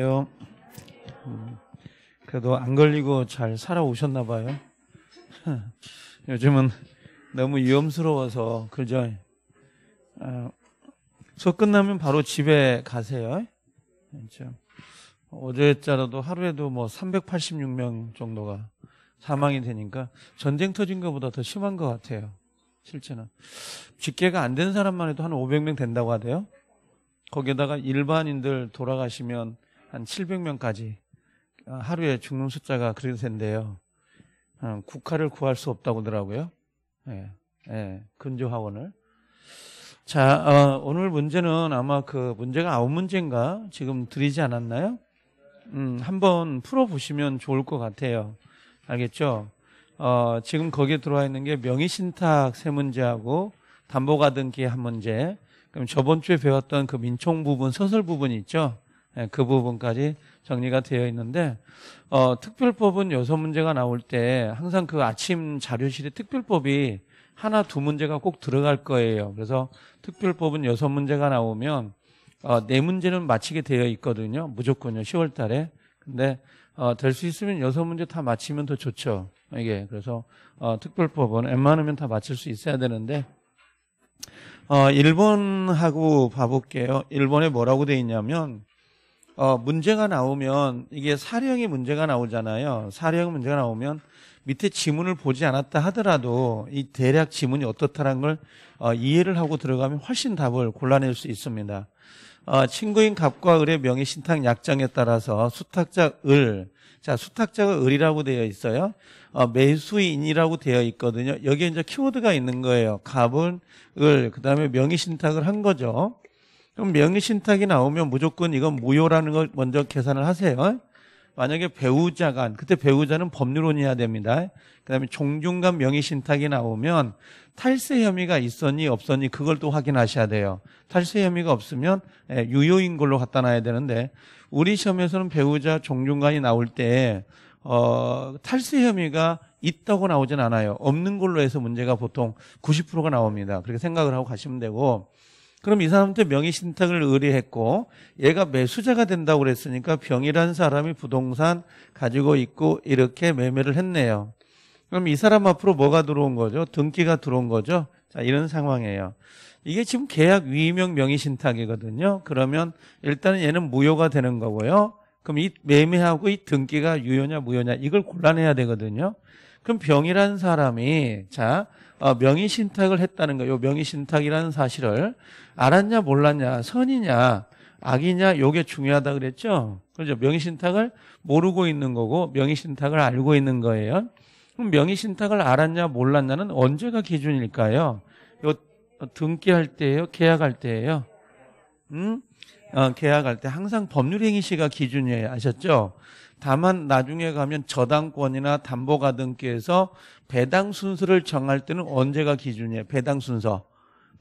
요 음, 그래도 안 걸리고 잘 살아오셨나 봐요. 요즘은 너무 위험스러워서 그죠? 아, 수업 끝나면 바로 집에 가세요. 어제자라도 하루에도 뭐 386명 정도가 사망이 되니까 전쟁 터진 것보다 더 심한 것 같아요. 실제는 집계가안 된 사람만 해도 한 500명 된다고 하대요. 거기에다가 일반인들 돌아가시면 한 700명까지 어, 하루에 죽는 숫자가 그럴 텐데요. 어, 국화를 구할 수 없다고 하더라고요. 예, 예, 근조학원을. 자, 어, 오늘 문제는 아마 그 문제가 아홉 문제인가 지금 드리지 않았나요? 음, 한번 풀어보시면 좋을 것 같아요. 알겠죠? 어, 지금 거기에 들어와 있는 게 명의신탁 세 문제하고 담보가등기 한 문제. 그럼 저번 주에 배웠던 그 민총 부분, 서설 부분 있죠? 예, 그 부분까지 정리가 되어 있는데 어, 특별법은 여섯 문제가 나올 때 항상 그 아침 자료실에 특별법이 하나 두 문제가 꼭 들어갈 거예요. 그래서 특별법은 여섯 문제가 나오면 어, 네 문제는 마치게 되어 있거든요. 무조건요. 10월 달에. 근데 어, 될 수 있으면 여섯 문제 다 마치면 더 좋죠. 이게 그래서 어, 특별법은 웬만하면 다 마칠 수 있어야 되는데 어, 일본하고 봐볼게요. 일본에 뭐라고 돼 있냐면 어, 문제가 나오면 이게 사령의 문제가 나오잖아요. 사령 문제가 나오면 밑에 지문을 보지 않았다 하더라도 이 대략 지문이 어떻다는 걸 어, 이해를 하고 들어가면 훨씬 답을 골라낼 수 있습니다. 어, 친구인 갑과 을의 명의 신탁 약정에 따라서 수탁자 을, 자 수탁자가 을이라고 되어 있어요. 어, 매수인이라고 되어 있거든요. 여기에 이제 키워드가 있는 거예요. 갑은 을, 그 다음에 명의 신탁을 한 거죠. 그럼 명의신탁이 나오면 무조건 이건 무효라는 걸 먼저 계산을 하세요. 만약에 배우자간 그때 배우자는 법률혼이어야 됩니다. 그다음에 종중간 명의신탁이 나오면 탈세 혐의가 있었니 없었니 그걸 또 확인하셔야 돼요. 탈세 혐의가 없으면 예, 유효인 걸로 갖다 놔야 되는데 우리 시험에서는 배우자 종중간이 나올 때 어, 탈세 혐의가 있다고 나오진 않아요. 없는 걸로 해서 문제가 보통 90%가 나옵니다. 그렇게 생각을 하고 가시면 되고 그럼 이 사람한테 명의신탁을 의뢰했고 얘가 매수자가 된다고 그랬으니까 병이라는 사람이 부동산 가지고 있고 이렇게 매매를 했네요. 그럼 이 사람 앞으로 뭐가 들어온 거죠? 등기가 들어온 거죠? 자, 이런 상황이에요. 이게 지금 계약 위임용 명의신탁이거든요. 그러면 일단은 얘는 무효가 되는 거고요. 그럼 이 매매하고 이 등기가 유효냐 무효냐 이걸 골라내야 되거든요. 그럼 병이라는 사람이 자 어, 명의신탁을 했다는 거예요. 명의신탁이라는 사실을 알았냐 몰랐냐 선이냐 악이냐 요게 중요하다 그랬죠. 그렇죠. 명의신탁을 모르고 있는 거고 명의신탁을 알고 있는 거예요. 그럼 명의신탁을 알았냐 몰랐냐는 언제가 기준일까요? 요 등기할 때예요, 계약할 때예요. 음? 어, 계약할 때 항상 법률행위 시가 기준이에요. 아셨죠? 다만 나중에 가면 저당권이나 담보가등기에서 배당 순서를 정할 때는 언제가 기준이에요? 배당 순서.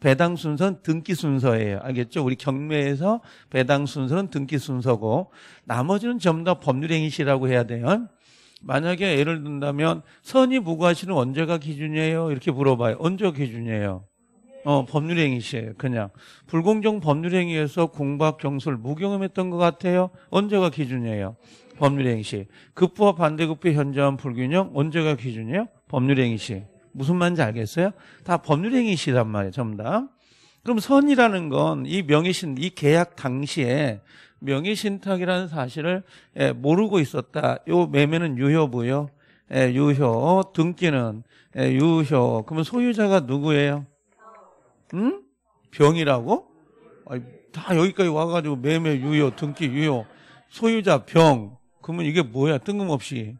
배당 순서는 등기 순서예요. 알겠죠? 우리 경매에서 배당 순서는 등기 순서고 나머지는 전부 다 법률 행위시라고 해야 돼요. 만약에 예를 든다면 선의 부과시는 언제가 기준이에요? 이렇게 물어봐요. 언제 기준이에요? 어, 법률 행위시예요. 그냥 불공정 법률 행위에서 공박 경술 무경험했던 것 같아요. 언제가 기준이에요? 법률 행위시. 급부와 반대급부 현저한 불균형 언제가 기준이에요? 법률 행위시. 무슨 말인지 알겠어요? 다 법률행위시란 말이에요, 전부 다. 그럼 선이라는 건 이 명의신, 이 계약 당시에 명의신탁이라는 사실을 예, 모르고 있었다. 요 매매는 유효부요. 예, 유효. 등기는 예, 유효. 그러면 소유자가 누구예요? 응? 병이라고? 아니, 다 여기까지 와가지고 매매 유효, 등기 유효. 소유자 병. 그러면 이게 뭐야? 뜬금없이.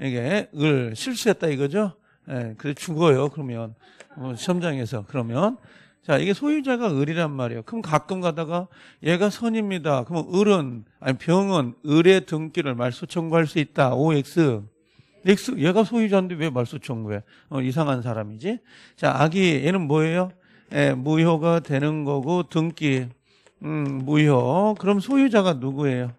이게 을 실수했다 이거죠? 예, 그래 죽어요. 그러면 어, 시험장에서 그러면 자 이게 소유자가 을이란 말이에요. 그럼 가끔 가다가 얘가 선입니다. 그러면 을은 아니 병은 을의 등기를 말소 청구할 수 있다. OX X 얘가 소유자인데 왜 말소 청구해? 어, 이상한 사람이지. 자 아기 얘는 뭐예요? 예, 무효가 되는 거고 등기 음, 무효. 그럼 소유자가 누구예요?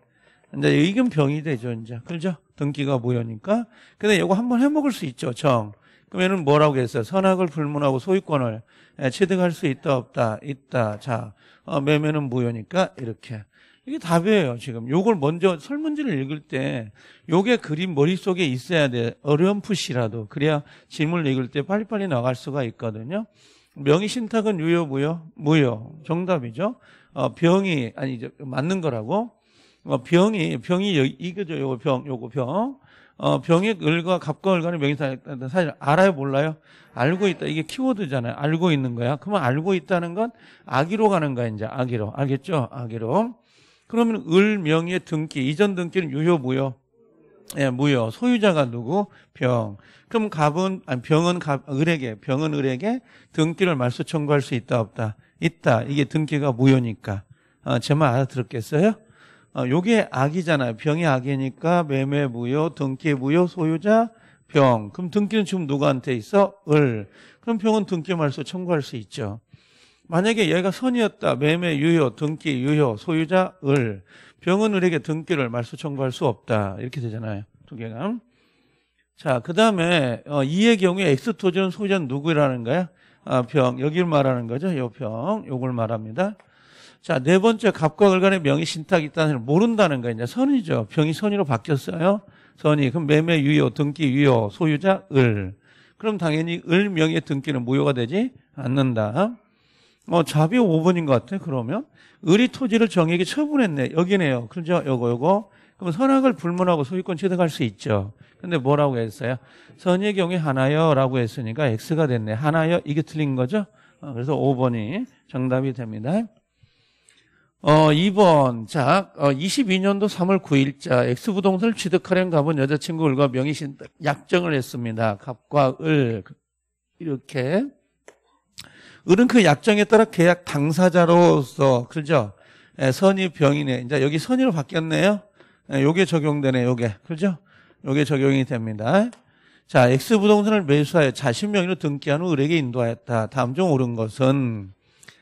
이제 이건 병이 되죠, 이제. 그렇죠? 등기가 무효니까. 근데 이거 한번 해먹을 수 있죠, 정. 그러면 뭐라고 했어요? 선악을 불문하고 소유권을 예, 취득할 수 있다 없다 있다 자 어, 매매는 무효니까 이렇게 이게 답이에요 지금 요걸 먼저 설문지를 읽을 때 요게 그림 머릿속에 있어야 돼 어렴풋이라도 그래야 질문을 읽을 때 빨리빨리 나갈 수가 있거든요 명의 신탁은 유효 무효 무효 정답이죠 어, 병이 아니 이제 맞는 거라고 어, 병이 병이 이거죠 요거 병 요거 병 어, 병의 을과 갑과 을간의 명의사 사실 알아요, 몰라요? 알고 있다. 이게 키워드잖아요. 알고 있는 거야. 그러면 알고 있다는 건 아기로 가는 거야, 이제. 아기로. 알겠죠? 아기로. 그러면 을 명의의 등기, 이전 등기는 유효, 무효? 예, 무효. 소유자가 누구? 병. 그럼 갑은, 아니, 병은 갑, 을에게, 병은 을에게 등기를 말소 청구할 수 있다, 없다? 있다. 이게 등기가 무효니까. 어, 제 말 알아들었겠어요? 어, 요게 악이잖아요. 병이 악이니까 매매부효등기부효 소유자 병. 그럼 등기는 지금 누구한테 있어? 을. 그럼 병은 등기 말소 청구할 수 있죠. 만약에 얘가 선이었다. 매매 유효, 등기 유효, 소유자 을. 병은 을에게 등기를 말소 청구할 수 없다. 이렇게 되잖아요. 두 개가. 자, 그 다음에 어, 이의 경우에 X 토지는 소유자는 누구라는 거야? 아, 병. 여길 말하는 거죠. 요 병. 요걸 말합니다. 자, 네 번째 갑과 을간의 명의 신탁이 있다는 걸 모른다는 거 이제 선이죠. 병이 선의로 바뀌었어요. 선의. 그럼 매매 유효, 등기 유효, 소유자 을. 그럼 당연히 을 명의 등기는 무효가 되지 않는다. 어, 자비 5번인 것 같아, 그러면. 을이 토지를 정액에 처분했네. 여기네요. 그죠? 렇 요거, 요거. 그럼 선악을 불문하고 소유권 취득할 수 있죠. 근데 뭐라고 했어요? 선의 경우에 하나여 라고 했으니까 X가 됐네. 하나여 이게 틀린 거죠? 어, 그래서 5번이 정답이 됩니다. 어, 2번. 어, 자, 어, 22년도 3월 9일자 X부동산을 취득하려는 가본 여자친구 을과 명의 신 약정을 했습니다. 갑과 을. 이렇게. 을은 그 약정에 따라 계약 당사자로서, 그죠? 예, 선의 병인에. 이제 여기 선의로 바뀌었네요. 예, 요게 적용되네, 요게. 그죠? 요게 적용이 됩니다. 자, X부동산을 매수하여 자신 명의로 등기한 후 을에게 인도하였다. 다음 중 옳은 것은.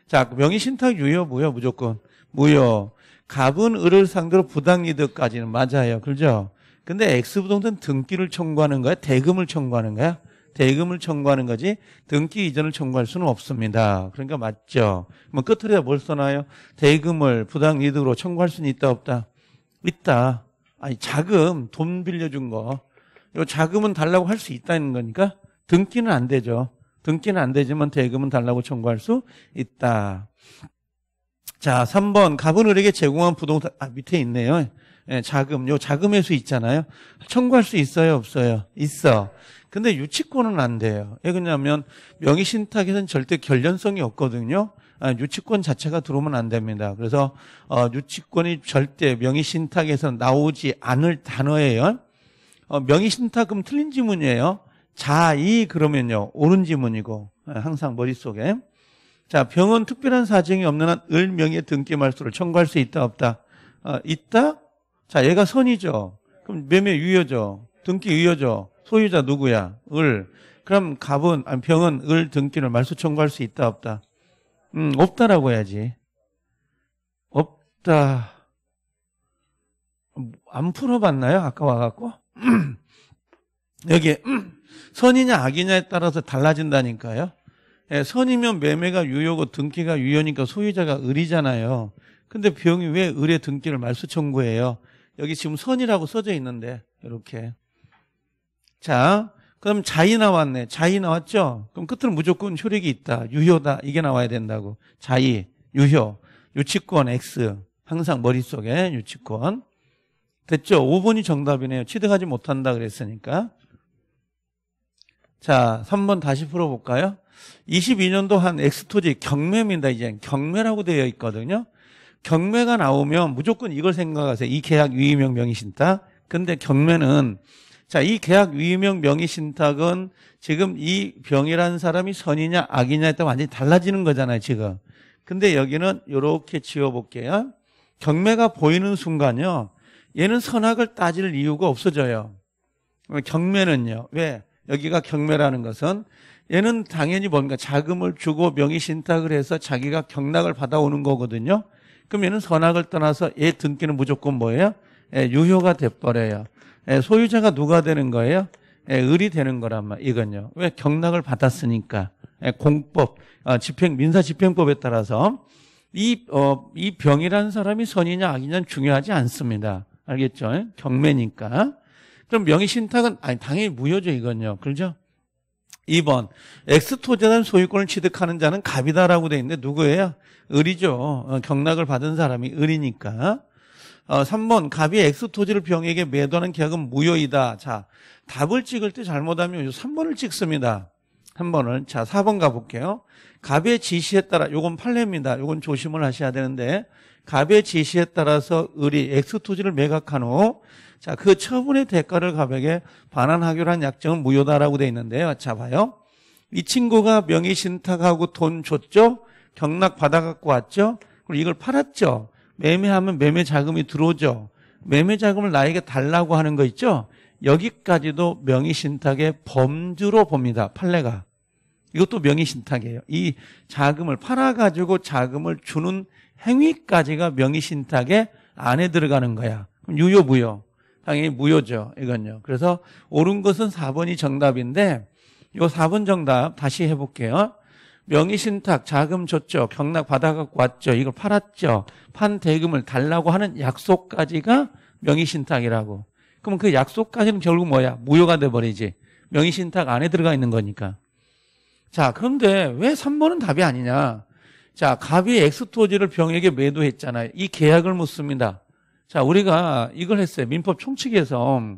자, 명의 신탁 유효 뭐요 무조건. 무효. 갑은 을을 상대로 부당이득까지는 맞아요. 그죠? 근데 X부동산 등기를 청구하는 거야? 대금을 청구하는 거야? 대금을 청구하는 거지 등기 이전을 청구할 수는 없습니다. 그러니까 맞죠. 뭐 끝으로 뭘써나요 대금을 부당이득으로 청구할 수는 있다 없다? 있다. 아니 자금 돈 빌려준 거. 이 자금은 달라고 할 수 있다는 거니까 등기는 안 되죠. 등기는 안 되지만 대금은 달라고 청구할 수 있다. 자, 3번 가분을에게 제공한 부동산 아 밑에 있네요. 예, 자금 요 자금 회수 있잖아요. 청구할 수 있어요, 없어요? 있어. 근데 유치권은 안 돼요. 왜 그러냐면 명의 신탁에는 절대 결련성이 없거든요. 아, 유치권 자체가 들어오면 안 됩니다. 그래서 어, 유치권이 절대 명의 신탁에서 나오지 않을 단어예요. 어, 명의 신탁은 틀린 지문이에요. 자이 그러면요 옳은 지문이고 예, 항상 머릿속에 자, 병은 특별한 사정이 없는 한 을명의 등기 말소를 청구할 수 있다 없다. 아, 있다? 자, 얘가 선이죠. 그럼 매매 유효죠. 등기 유효죠. 소유자 누구야? 을. 그럼 갑은 아니 병은 을 등기를 말소 청구할 수 있다 없다. 음, 없다라고 해야지. 없다. 안 풀어봤나요? 아까 와갖고 여기 선이냐 악이냐에 따라서 달라진다니까요. 예, 선이면 매매가 유효고 등기가 유효니까 소유자가 을이잖아요. 근데 병이 왜 을의 등기를 말소 청구해요? 여기 지금 선이라고 써져 있는데 이렇게 자 그럼 자이 나왔네 자이 나왔죠? 그럼 끝으로 무조건 효력이 있다 유효다 이게 나와야 된다고 자이 유효 유치권 X 항상 머릿속에 유치권 됐죠? 5번이 정답이네요 취득하지 못한다 그랬으니까 자 3번 다시 풀어볼까요? 22년도 한 엑스토지 경매입니다. 이제 경매라고 되어 있거든요. 경매가 나오면 무조건 이걸 생각하세요. 이 계약 위임형 명의신탁. 근데 경매는 자, 이 계약 위임형 명의신탁은 지금 이 병이라는 사람이 선이냐 악이냐에 따라 완전히 달라지는 거잖아요, 지금. 근데 여기는 이렇게 지워볼게요. 경매가 보이는 순간요. 얘는 선악을 따질 이유가 없어져요. 경매는요. 왜? 여기가 경매라는 것은 얘는 당연히 뭡니까? 자금을 주고 명의신탁을 해서 자기가 경락을 받아오는 거거든요. 그럼 얘는 선악을 떠나서 얘 등기는 무조건 뭐예요? 예, 유효가 돼버려요. 예, 소유자가 누가 되는 거예요? 예, 을이 되는 거란 말 이건요. 왜 경락을 받았으니까 예, 공법, 어, 집행 민사 집행법에 따라서 이, 어, 이 병이라는 사람이 선이냐 악이냐 는 중요하지 않습니다. 알겠죠? 예? 경매니까. 그럼 명의신탁은 아니 당연히 무효죠 이건요. 그렇죠? 2번 엑스토자는 소유권을 취득하는 자는 갑이다라고 돼 있는데 누구예요? 을이죠. 어, 경락을 받은 사람이 을이니까. 3번 어, 갑이 엑스토지를 병에게 매도하는 계약은 무효이다. 자 답을 찍을 때 잘못하면 3번을 찍습니다. 3번을. 자 4번 가볼게요. 갑의 지시에 따라 요건 판례입니다. 요건 조심을 하셔야 되는데 갑의 지시에 따라서 을이 엑스토지를 매각한 후 자, 그 처분의 대가를 가백에 반환하기로 한 약정은 무효다라고 돼 있는데요. 자, 봐요. 이 친구가 명의 신탁하고 돈 줬죠? 경락 받아갖고 왔죠? 그리고 이걸 팔았죠? 매매하면 매매 자금이 들어오죠? 매매 자금을 나에게 달라고 하는 거 있죠? 여기까지도 명의 신탁의 범주로 봅니다. 판례가. 이것도 명의 신탁이에요. 이 자금을 팔아가지고 자금을 주는 행위까지가 명의 신탁의 안에 들어가는 거야. 그럼 유효, 무효. 당연히 무효죠. 이건요. 그래서 옳은 것은 4번이 정답인데 요 4번 정답 다시 해볼게요. 명의신탁, 자금 줬죠. 경락 받아갖고 왔죠. 이걸 팔았죠. 판 대금을 달라고 하는 약속까지가 명의신탁이라고. 그럼 그 약속까지는 결국 뭐야? 무효가 돼버리지. 명의신탁 안에 들어가 있는 거니까. 자, 그런데 왜 3번은 답이 아니냐? 자, 갑이 엑스토지를 병에게 매도했잖아요. 이 계약을 묻습니다. 자, 우리가 이걸 했어요. 민법 총칙에서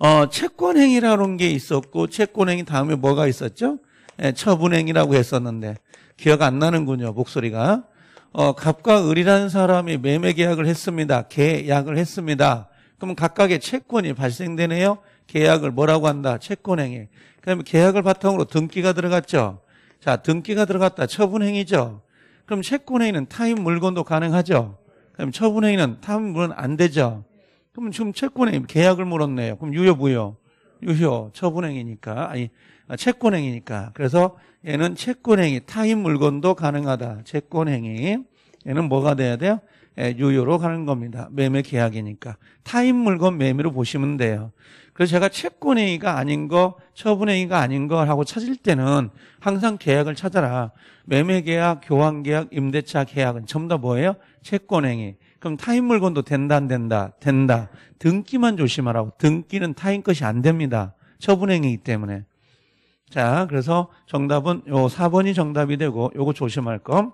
어, 채권행위라는 게 있었고 채권행위 다음에 뭐가 있었죠? 예, 처분행위라고 했었는데 기억 안 나는군요. 목소리가. 어, 갑과 을이라는 사람이 매매 계약을 했습니다. 계약을 했습니다. 그럼 각각의 채권이 발생되네요. 계약을 뭐라고 한다? 채권행위. 그럼 계약을 바탕으로 등기가 들어갔죠. 자, 등기가 들어갔다. 처분행위죠. 그럼 채권행위는 타인 물건도 가능하죠. 그럼 처분행위는 탐구은안 되죠. 그러면 지금 채권행위 계약을 물었네요. 그럼 유효 부여 유효. 처분행위니까 아니 아, 채권행위니까. 그래서 얘는 채권행위 타인 물건도 가능하다. 채권행위 얘는 뭐가 돼야 돼요? 예, 유효로 가는 겁니다. 매매 계약이니까 타인 물건 매매로 보시면 돼요. 그래서 제가 채권행위가 아닌 거, 처분행위가 아닌 거라고 찾을 때는 항상 계약을 찾아라. 매매계약, 교환계약, 임대차 계약은 전부 다 뭐예요? 채권행위. 그럼 타인 물건도 된다, 안 된다, 된다. 등기만 조심하라고. 등기는 타인 것이 안 됩니다. 처분행위이기 때문에. 자, 그래서 정답은 요 4번이 정답이 되고 요거 조심할 거.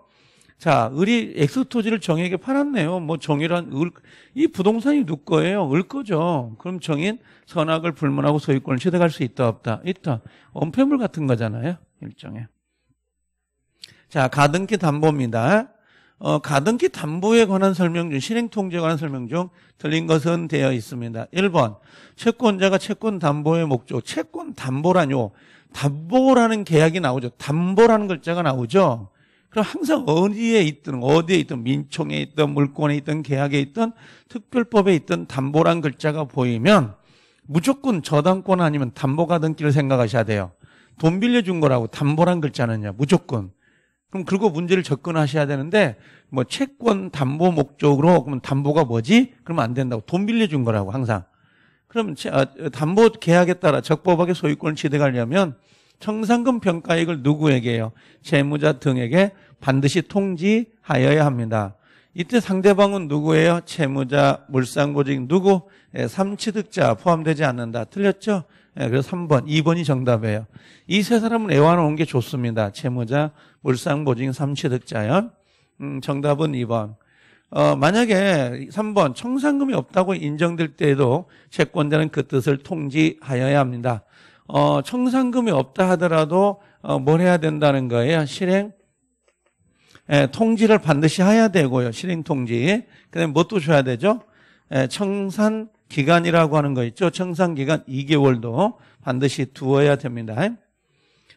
자, 을이 엑스토지를 정에게 팔았네요. 뭐 정이란 을, 이 부동산이 누 거예요? 을 거죠. 그럼 정인 선악을 불문하고 소유권을 취득할 수 있다 없다? 있다. 언폐물 같은 거잖아요. 일정에 자, 가등기 담보입니다. 어, 가등기 담보에 관한 설명 중, 실행통제에 관한 설명 중 들린 것은 되어 있습니다. 1번, 채권자가 채권 담보의 목적, 채권 담보라뇨 담보라는 계약이 나오죠. 담보라는 글자가 나오죠. 그럼 항상 어디에 있든 어디에 있든 민총에 있든 물권에 있든 계약에 있든 특별법에 있든 담보란 글자가 보이면 무조건 저당권 아니면 담보 가등기를 생각하셔야 돼요. 돈 빌려준 거라고 담보란 글자는요. 무조건. 그럼 그리고 문제를 접근하셔야 되는데 뭐 채권 담보 목적으로 그러면 담보가 뭐지? 그러면 안 된다고 돈 빌려준 거라고 항상. 그럼 아, 담보 계약에 따라 적법하게 소유권을 취득하려면 청산금 평가액을 누구에게요? 채무자 등에게 반드시 통지하여야 합니다. 이때 상대방은 누구예요? 채무자, 물상고직 누구? 예, 삼취득자 포함되지 않는다. 틀렸죠? 예, 그래서 3번, 2번이 정답이에요. 이 세 사람을 애완놓은 게 좋습니다. 채무자, 물상보증, 삼취득자요. 음, 정답은 2번. 어, 만약에 3번 청산금이 없다고 인정될 때에도 채권자는 그 뜻을 통지하여야 합니다. 어, 청산금이 없다 하더라도 어, 뭘 해야 된다는 거예요? 실행 에, 예, 통지를 반드시 해야 되고요. 실행 통지. 그다음에 뭣도 줘야 되죠? 에, 예, 청산 기간이라고 하는 거 있죠. 청산 기간 2개월도 반드시 두어야 됩니다.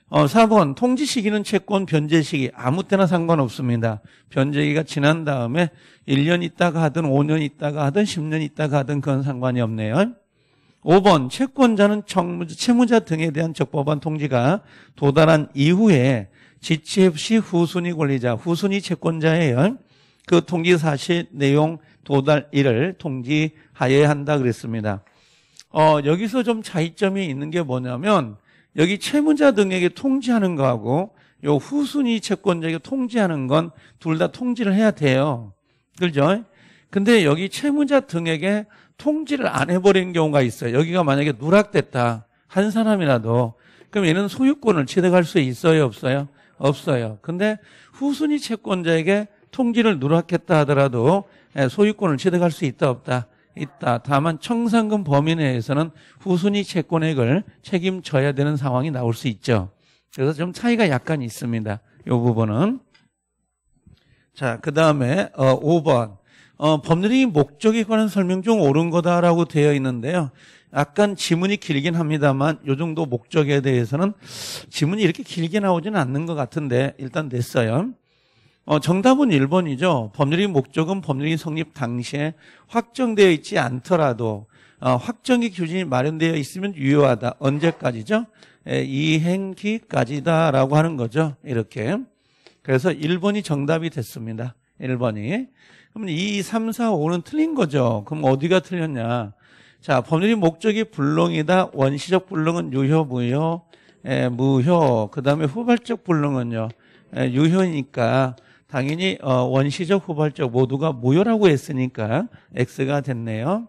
어, 4번 통지 시기는 채권 변제 시기 아무 때나 상관없습니다. 변제기가 지난 다음에 1년 있다가 하든 5년 있다가 하든 10년 있다가 하든 그건 상관이 없네요. 5번 채권자는 채무자 등에 대한 적법한 통지가 도달한 이후에 지체 없이 후순위 권리자, 후순위 채권자의 그 통지 사실 내용 도달 일을 통지하여야 한다 그랬습니다. 어, 여기서 좀 차이점이 있는 게 뭐냐면 여기 채무자 등에게 통지하는 거하고 요 후순위 채권자에게 통지하는 건 둘 다 통지를 해야 돼요. 그죠? 근데 여기 채무자 등에게 통지를 안 해버린 경우가 있어요. 여기가 만약에 누락됐다. 한 사람이라도. 그럼 얘는 소유권을 취득할 수 있어요? 없어요? 없어요. 근데 후순위 채권자에게 통지를 누락했다 하더라도 예, 소유권을 취득할 수 있다 없다 있다. 다만 청산금 범위 내에서는 후순위 채권액을 책임져야 되는 상황이 나올 수 있죠. 그래서 좀 차이가 약간 있습니다. 이 부분은 자, 그 다음에 어, 5번 어, 법률이 목적에 관한 설명 중 옳은 거다라고 되어 있는데요. 약간 지문이 길긴 합니다만 요 정도 목적에 대해서는 지문이 이렇게 길게 나오지는 않는 것 같은데 일단 됐어요 어, 정답은 1번이죠. 법률의 목적은 법률이 성립 당시에 확정되어 있지 않더라도 어, 확정의 규정이 마련되어 있으면 유효하다. 언제까지죠? 예, 이행기까지다라고 하는 거죠. 이렇게. 그래서 1번이 정답이 됐습니다. 1번이. 그럼 2, 3, 4, 5는 틀린 거죠. 그럼 어디가 틀렸냐? 자, 법률이 목적이 불능이다. 원시적 불능은 유효, 무효, 에, 예, 무효. 그 다음에 후발적 불능은요, 에, 예, 유효니까 당연히 어, 원시적, 후발적 모두가 무효라고 했으니까 X가 됐네요.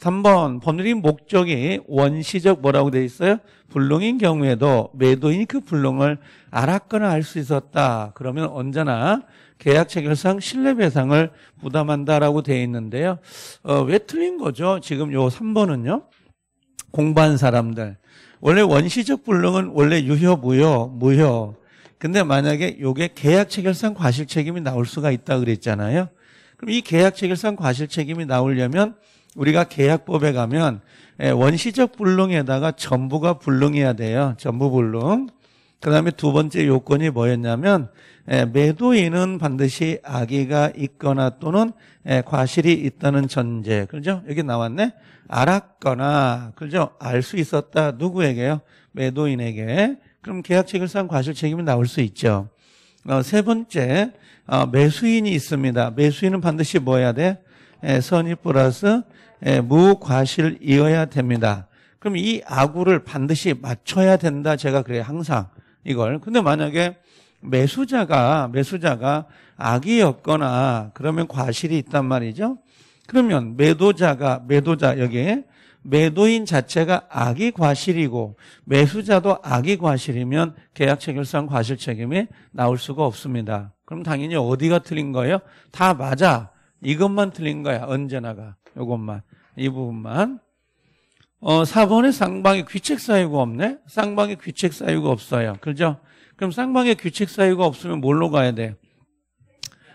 3번 법률이 목적이 원시적 뭐라고 돼 있어요? 불능인 경우에도 매도인이 그 불능을 알았거나 알 수 있었다. 그러면 언제나 계약 체결상 신뢰배상을 부담한다라고 되어 있는데요. 어, 왜 틀린 거죠? 지금 요 3번은요. 공부한 사람들. 원래 원시적 불능은 원래 유효, 무효, 무효. 근데 만약에 요게 계약 체결상 과실 책임이 나올 수가 있다 그랬잖아요. 그럼 이 계약 체결상 과실 책임이 나오려면 우리가 계약법에 가면 예, 원시적 불능에다가 전부가 불능해야 돼요. 전부 불능. 그 다음에 두 번째 요건이 뭐였냐면 매도인은 반드시 아기가 있거나 또는 과실이 있다는 전제. 그죠? 여기 나왔네. 알았거나 그죠? 알 수 있었다. 누구에게요? 매도인에게. 그럼 계약 책임상 과실 책임이 나올 수 있죠. 어, 세 번째 어, 매수인이 있습니다. 매수인은 반드시 뭐 해야 돼? 선입 플러스 무과실이어야 됩니다. 그럼 이 아구를 반드시 맞춰야 된다. 제가 그래요. 항상. 이걸. 근데 만약에 매수자가 매수자가 악이 없거나 그러면 과실이 있단 말이죠. 그러면 매도자가 매도자 여기에 매도인 자체가 악의 과실이고 매수자도 악의 과실이면 계약 체결상 과실 책임이 나올 수가 없습니다. 그럼 당연히 어디가 틀린 거예요? 다 맞아. 이것만 틀린 거야. 언제나가. 이것만. 이 부분만. 어, 4번에 쌍방의 귀책 사유가 없네? 쌍방의 귀책 사유가 없어요. 그죠? 그럼 쌍방의 귀책 사유가 없으면 뭘로 가야 돼?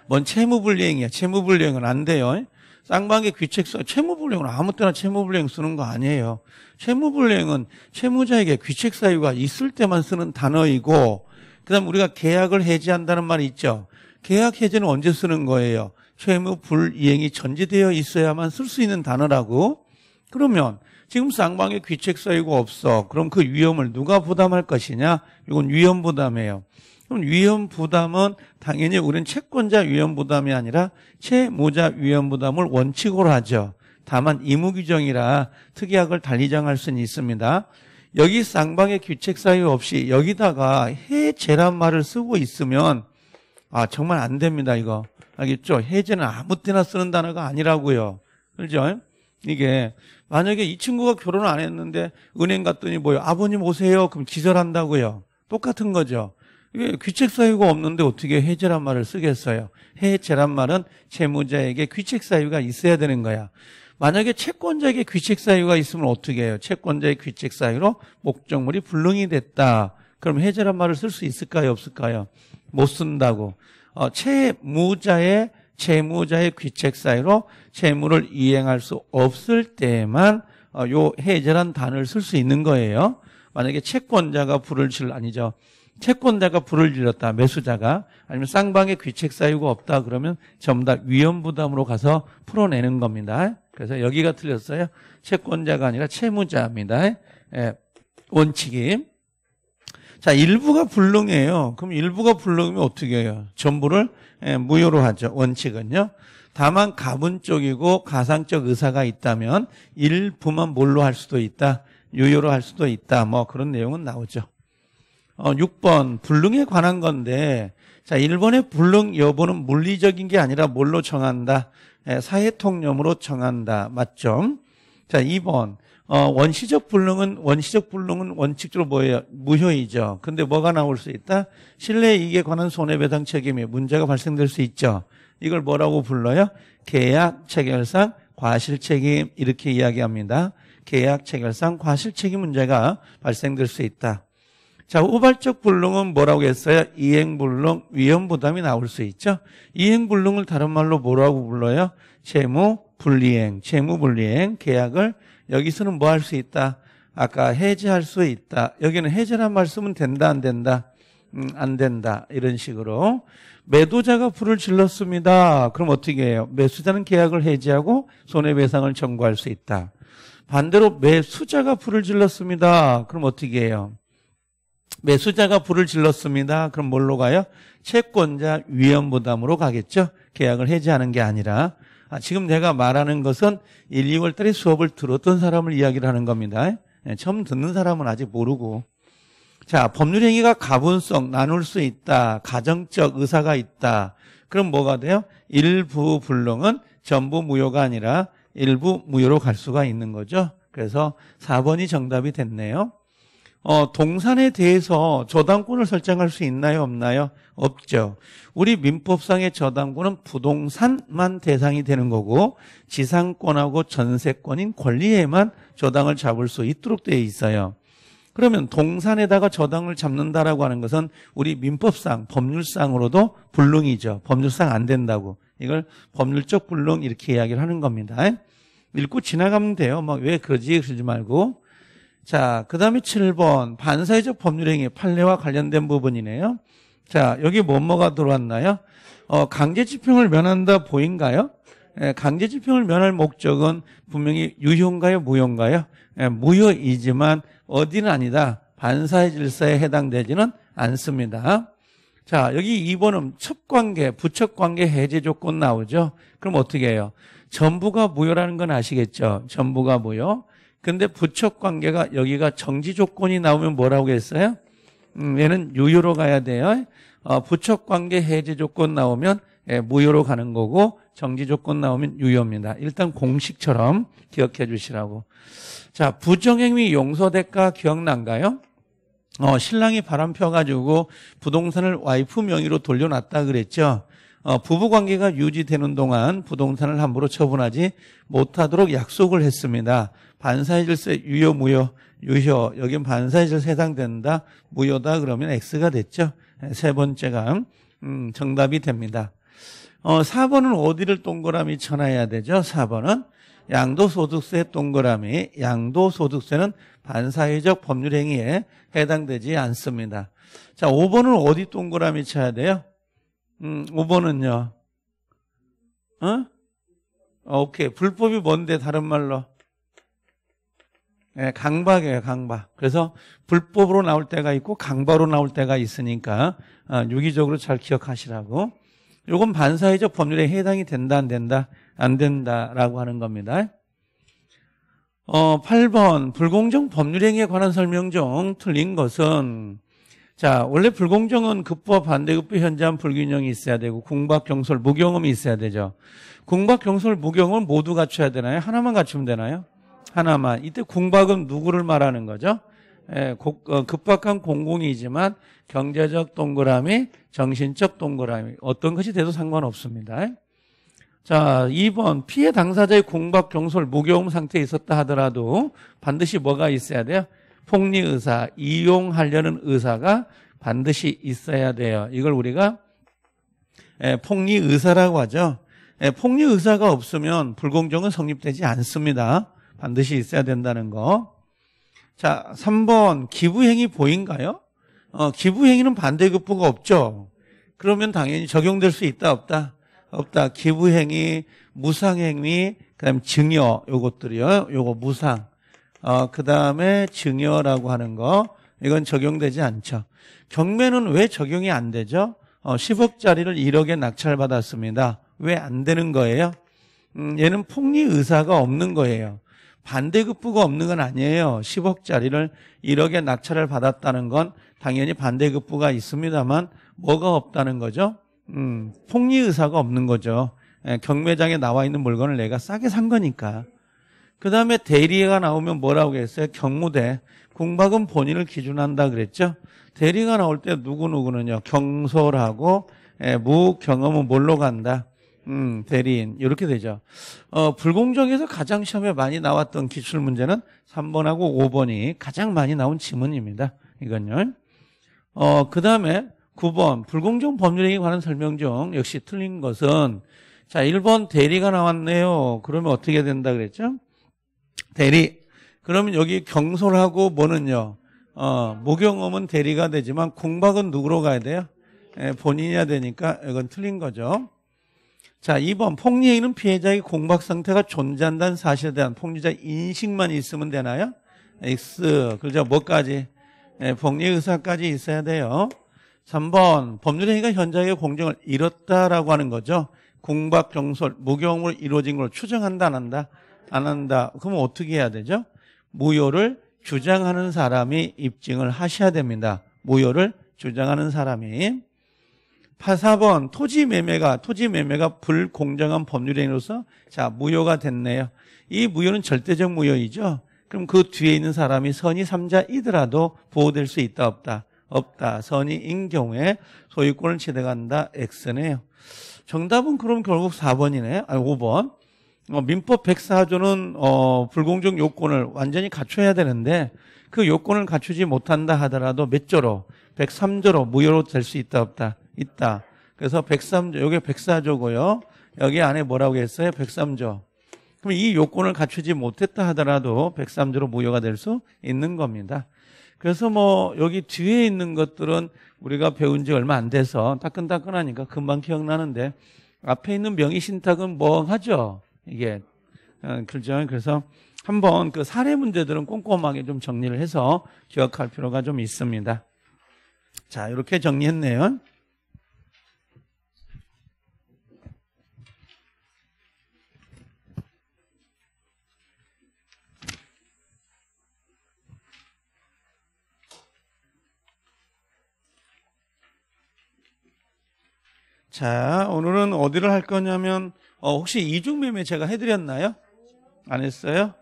뭔 채무불이행이야. 채무불이행은 안 돼요. 쌍방의 귀책 사 채무불이행은 아무 때나 채무불이행 쓰는 거 아니에요. 채무불이행은 채무자에게 귀책 사유가 있을 때만 쓰는 단어이고, 그 다음 우리가 계약을 해지한다는 말이 있죠. 계약 해지는 언제 쓰는 거예요? 채무불이행이 전제되어 있어야만 쓸 수 있는 단어라고. 그러면 지금 쌍방의 귀책사유가 없어. 그럼 그 위험을 누가 부담할 것이냐? 이건 위험 부담이에요. 그럼 위험 부담은 당연히 우리는 채권자 위험 부담이 아니라 채무자 위험 부담을 원칙으로 하죠. 다만 의무 규정이라 특약을 달리 정할 수는 있습니다. 여기 쌍방의 규책 사유 없이 여기다가 해제란 말을 쓰고 있으면 아 정말 안 됩니다 이거 알겠죠? 해제는 아무 때나 쓰는 단어가 아니라고요. 그렇죠? 이게 만약에 이 친구가 결혼을 안 했는데 은행 갔더니 뭐요? 아버님 오세요. 그럼 기절한다고요. 똑같은 거죠. 이게 귀책사유가 없는데 어떻게 해제란 말을 쓰겠어요? 해제란 말은 채무자에게 귀책사유가 있어야 되는 거야. 만약에 채권자에게 귀책사유가 있으면 어떻게 해요? 채권자의 귀책사유로 목적물이 불능이 됐다. 그럼 해제란 말을 쓸 수 있을까요? 없을까요? 못 쓴다고. 어, 채무자의 채무자의 귀책 사유로 채무를 이행할 수 없을 때에만 어, 요 해제란 단어를 쓸 수 있는 거예요. 만약에 채권자가 불을 질 아니죠. 채권자가 불을 질렀다 매수자가 아니면 쌍방의 귀책 사유가 없다 그러면 전부 다 위험 부담으로 가서 풀어내는 겁니다. 그래서 여기가 틀렸어요. 채권자가 아니라 채무자입니다. 예, 원칙이 자 일부가 불능해요. 그럼 일부가 불능이면 어떻게 해요? 전부를 예, 무효로 하죠. 원칙은요. 다만 가분 쪽이고 가상적 의사가 있다면 일부만 뭘로 할 수도 있다. 유효로 할 수도 있다. 뭐 그런 내용은 나오죠. 어, 6번 불능에 관한 건데 자 1번의 불능 여부는 물리적인 게 아니라 뭘로 정한다? 예, 사회통념으로 정한다. 맞죠? 자 2번 어, 원시적 불능은 원시적 불능은 원칙적으로 뭐예요? 무효이죠. 근데 뭐가 나올 수 있다? 실내 이익에 관한 손해배상 책임이 문제가 발생될 수 있죠. 이걸 뭐라고 불러요? 계약 체결상 과실 책임 이렇게 이야기합니다. 계약 체결상 과실 책임 문제가 발생될 수 있다. 자, 우발적 불능은 뭐라고 했어요? 이행 불능, 위험 부담이 나올 수 있죠. 이행 불능을 다른 말로 뭐라고 불러요? 채무 불이행, 채무 불이행, 계약을 여기서는 뭐 할 수 있다. 아까 해제할 수 있다. 여기는 해제란 말씀은 된다, 안 된다. 음, 안 된다. 이런 식으로. 매도자가 불을 질렀습니다. 그럼 어떻게 해요? 매수자는 계약을 해지하고 손해배상을 청구할 수 있다. 반대로 매수자가 불을 질렀습니다. 그럼 어떻게 해요? 매수자가 불을 질렀습니다. 그럼 뭘로 가요? 채권자 위험부담으로 가겠죠? 계약을 해지하는 게 아니라. 아, 지금 내가 말하는 것은 1, 2월 달에 수업을 들었던 사람을 이야기를 하는 겁니다. 예, 처음 듣는 사람은 아직 모르고. 자, 법률 행위가 가분성, 나눌 수 있다, 가정적 의사가 있다. 그럼 뭐가 돼요? 일부 불능은 전부 무효가 아니라 일부 무효로 갈 수가 있는 거죠. 그래서 4번이 정답이 됐네요. 어, 동산에 대해서 저당권을 설정할 수 있나요, 없나요? 없죠. 우리 민법상의 저당권은 부동산만 대상이 되는 거고 지상권하고 전세권인 권리에만 저당을 잡을 수 있도록 되어 있어요. 그러면 동산에다가 저당을 잡는다라고 하는 것은 우리 민법상 법률상으로도 불능이죠. 법률상 안 된다고. 이걸 법률적 불능 이렇게 이야기를 하는 겁니다. 읽고 지나가면 돼요. 막왜 뭐 그러지 그러지 말고. 자, 그 다음에 7번. 반사회적 법률행위 판례와 관련된 부분이네요. 자, 여기 뭐뭐가 들어왔나요? 어, 강제집행을 면한다 보인가요? 예, 강제집행을 면할 목적은 분명히 유효인가요? 무효인가요? 예, 무효이지만 어디는 아니다. 반사의 질서에 해당되지는 않습니다. 자, 여기 2번은 첩관계, 부첩관계 해제 조건 나오죠? 그럼 어떻게 해요? 전부가 무효라는 건 아시겠죠? 전부가 무효. 근데 부척 관계가 여기가 정지 조건이 나오면 뭐라고 했어요? 음, 얘는 유효로 가야 돼요. 어, 부척 관계 해제 조건 나오면 예, 무효로 가는 거고 정지 조건 나오면 유효입니다. 일단 공식처럼 기억해 주시라고. 자, 부정행위 용서 대가 기억난가요? 어, 신랑이 바람 펴가지고 부동산을 와이프 명의로 돌려놨다 그랬죠. 어, 부부 관계가 유지되는 동안 부동산을 함부로 처분하지 못하도록 약속을 했습니다. 반사의 질세 유효 무효 유효 여긴 반사의 질세 해당된다 무효다 그러면 X가 됐죠. 세 번째가 음, 정답이 됩니다. 어, 4번은 어디를 동그라미 쳐놔야 되죠? 4번은 양도소득세 동그라미 양도소득세는 반사회적 법률 행위에 해당되지 않습니다. 자, 5번은 어디 동그라미 쳐야 돼요? 음, 5번은요. 어? 어, 오케이. 불법이 뭔데 다른 말로? 네, 강박이에요, 강박. 그래서 불법으로 나올 때가 있고 강박으로 나올 때가 있으니까 어, 유기적으로 잘 기억하시라고. 요건 반사회적 법률에 해당이 된다, 안 된다, 안 된다라고 하는 겁니다. 어, 8번 불공정 법률행위에 관한 설명 중 틀린 것은 자, 원래 불공정은 급부와 반대급부 현저한 불균형이 있어야 되고 공박 경솔 무경험이 있어야 되죠. 공박 경솔 무경은 모두 갖춰야 되나요? 하나만 갖추면 되나요? 하나만. 이때 공박은 누구를 말하는 거죠? 예, 고, 어, 급박한 공공이지만 경제적 동그라미, 정신적 동그라미 어떤 것이 돼도 상관없습니다. 자, 2번 피해 당사자의 공박 경솔 무경험 상태에 있었다 하더라도 반드시 뭐가 있어야 돼요? 폭리 의사, 이용하려는 의사가 반드시 있어야 돼요. 이걸 우리가 폭리 의사라고 하죠. 폭리 의사가 없으면 불공정은 성립되지 않습니다. 반드시 있어야 된다는 거. 자, 3번 기부행위 보인가요? 어, 기부행위는 반대급부가 없죠. 그러면 당연히 적용될 수 있다 없다 없다. 기부행위, 무상행위, 그다음 증여 요것들이요. 요거 무상. 어, 그 다음에 증여라고 하는 거 이건 적용되지 않죠. 경매는 왜 적용이 안 되죠? 어, 10억짜리를 1억에 낙찰받았습니다. 왜 안 되는 거예요? 음, 얘는 폭리 의사가 없는 거예요. 반대급부가 없는 건 아니에요. 10억짜리를 1억에 낙찰을 받았다는 건 당연히 반대급부가 있습니다만 뭐가 없다는 거죠? 음, 폭리 의사가 없는 거죠. 예, 경매장에 나와 있는 물건을 내가 싸게 산 거니까. 그 다음에 대리가 나오면 뭐라고 했어요? 경무대. 공박은 본인을 기준한다 그랬죠? 대리가 나올 때 누구누구는요? 경솔하고 예, 무경험은 뭘로 간다? 음, 대리인 이렇게 되죠. 어, 불공정에서 가장 시험에 많이 나왔던 기출 문제는 3번하고 5번이 가장 많이 나온 지문입니다. 이건요. 어, 그다음에 9번 불공정 법률에 관한 설명 중 역시 틀린 것은 자, 1번 대리가 나왔네요. 그러면 어떻게 된다 그랬죠? 대리. 그러면 여기 경솔하고 뭐는요? 어, 모경험은 대리가 되지만 공박은 누구로 가야 돼요? 예, 본인이야 되니까 이건 틀린 거죠. 자, 2번 폭리행위는 피해자의 공박 상태가 존재한다는 사실에 대한 폭리자 인식만 있으면 되나요? X. 그죠? 뭐까지? 예, 복리 의사까지 있어야 돼요. 3번 법률행위가 현장의 공정을 잃었다라고 하는 거죠. 공박, 경솔, 무경으로 이루어진 걸 추정한다, 안 한다. 안 한다. 그럼 어떻게 해야 되죠? 무효를 주장하는 사람이 입증을 하셔야 됩니다. 무효를 주장하는 사람이 4번 토지 매매가 토지 매매가 불공정한 법률에위로서자 무효가 됐네요. 이 무효는 절대적 무효이죠. 그럼 그 뒤에 있는 사람이 선이 3자이더라도 보호될 수 있다 없다 없다 선이인 경우에 소유권을 취득한다 X네요. 정답은 그럼 결국 4번이네. 아니 5번. 어, 민법 104조는 어, 불공정 요건을 완전히 갖춰야 되는데 그 요건을 갖추지 못한다 하더라도 몇 조로 103조로 무효로 될 수 있다 없다 있다. 그래서 103조 여기 104조고요. 여기 안에 뭐라고 했어요? 103조. 그럼 이 요건을 갖추지 못했다 하더라도 103조로 무효가 될 수 있는 겁니다. 그래서 뭐 여기 뒤에 있는 것들은 우리가 배운 지 얼마 안 돼서 따끈따끈하니까 금방 기억나는데 앞에 있는 명의신탁은 뭐하죠 이게 예. 어, 그죠? 그래서 한번 그 사례 문제들은 꼼꼼하게 좀 정리를 해서 기억할 필요가 좀 있습니다. 자, 이렇게 정리했네요. 자, 오늘은 어디를 할 거냐면 어, 혹시 이중매매 제가 해드렸나요? 안 했어요?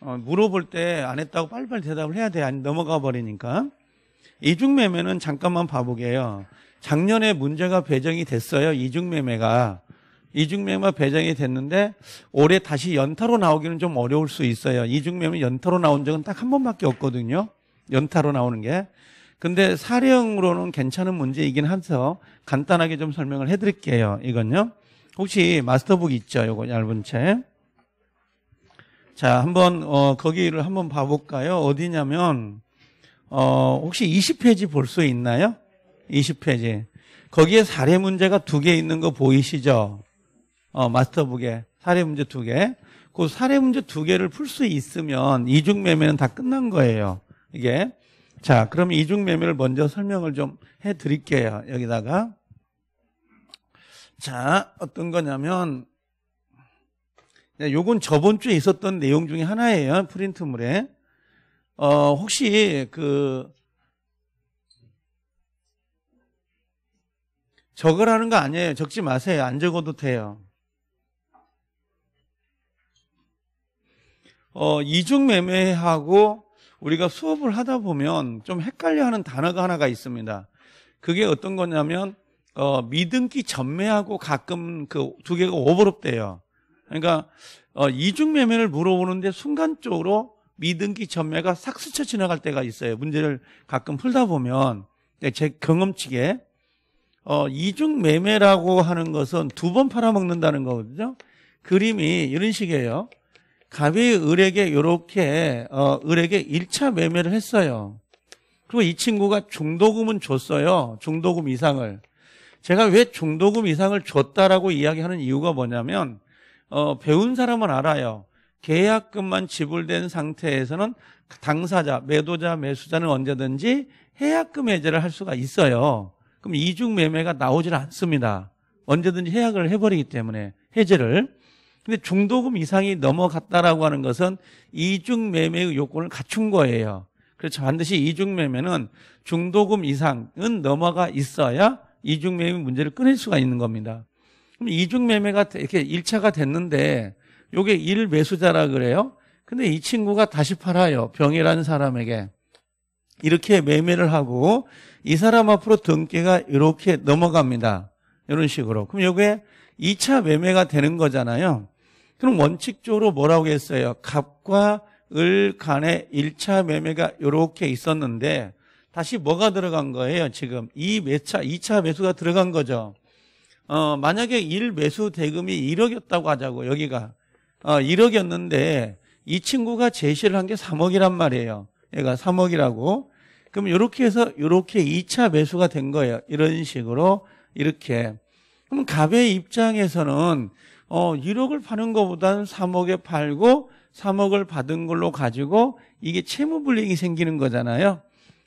어, 물어볼 때 안 했다고 빨리빨리 대답을 해야 돼. 안 넘어가 버리니까. 이중매매는 잠깐만 봐보게요. 작년에 문제가 배정이 됐어요. 이중매매가. 이중매매가 배정이 됐는데 올해 다시 연타로 나오기는 좀 어려울 수 있어요. 이중매매 연타로 나온 적은 딱 한 번밖에 없거든요. 연타로 나오는 게. 근데 사령으로는 괜찮은 문제이긴 해서 간단하게 좀 설명을 해드릴게요. 이건요. 혹시 마스터북 있죠? 요거 얇은 책. 자, 한번 어, 거기를 한번 봐볼까요? 어디냐면 어, 혹시 20페이지 볼 수 있나요? 20페이지. 거기에 사례 문제가 두 개 있는 거 보이시죠? 어, 마스터북에 사례 문제 두 개. 그 사례 문제 두 개를 풀 수 있으면 이중 매매는 다 끝난 거예요. 이게. 자, 그럼 이중 매매를 먼저 설명을 좀 해 드릴게요. 여기다가 자, 어떤 거냐면, 요건 저번 주에 있었던 내용 중에 하나예요. 프린트물에. 어, 혹시 그, 적으라는 거 아니에요. 적지 마세요. 안 적어도 돼요. 어, 이중 매매하고 우리가 수업을 하다 보면 좀 헷갈려 하는 단어가 하나가 있습니다. 그게 어떤 거냐면 어, 미등기 전매하고 가끔 그 두 개가 오버롭대요 그러니까 어, 이중 매매를 물어보는데 순간적으로 미등기 전매가 싹 스쳐 지나갈 때가 있어요. 문제를 가끔 풀다 보면 네, 제 경험치에 어, 이중 매매라고 하는 것은 두 번 팔아먹는다는 거거든요. 그림이 이런 식이에요. 갑의 을에게 이렇게 어, 을에게 1차 매매를 했어요. 그리고 이 친구가 중도금은 줬어요. 중도금 이상을. 제가 왜 중도금 이상을 줬다라고 이야기하는 이유가 뭐냐면 어, 배운 사람은 알아요. 계약금만 지불된 상태에서는 당사자, 매도자, 매수자는 언제든지 해약금 해제를 할 수가 있어요. 그럼 이중 매매가 나오질 않습니다. 언제든지 해약을 해버리기 때문에 해제를. 근데 중도금 이상이 넘어갔다라고 하는 것은 이중 매매의 요건을 갖춘 거예요. 그래서 그렇죠. 반드시 이중 매매는 중도금 이상은 넘어가 있어야 이중매매 문제를 끊을 수가 있는 겁니다. 그럼 이중매매가 이렇게 1차가 됐는데 요게 1매수자라 그래요. 근데 이 친구가 다시 팔아요. 병이라는 사람에게. 이렇게 매매를 하고 이 사람 앞으로 등기가 이렇게 넘어갑니다. 이런 식으로. 그럼 이게 2차 매매가 되는 거잖아요. 그럼 원칙적으로 뭐라고 했어요? 갑과 을 간의 1차 매매가 이렇게 있었는데 다시 뭐가 들어간 거예요, 지금? 이 매차, 2차 매수가 들어간 거죠. 어, 만약에 1매수 대금이 1억이었다고 하자고, 여기가. 어, 1억이었는데, 이 친구가 제시를 한 게 3억이란 말이에요. 얘가 3억이라고. 그럼 이렇게 해서 이렇게 2차 매수가 된 거예요. 이런 식으로 이렇게. 그럼 갑의 입장에서는 어 1억을 파는 것보다는 3억에 팔고 3억을 받은 걸로 가지고 이게 채무 불이익이 생기는 거잖아요.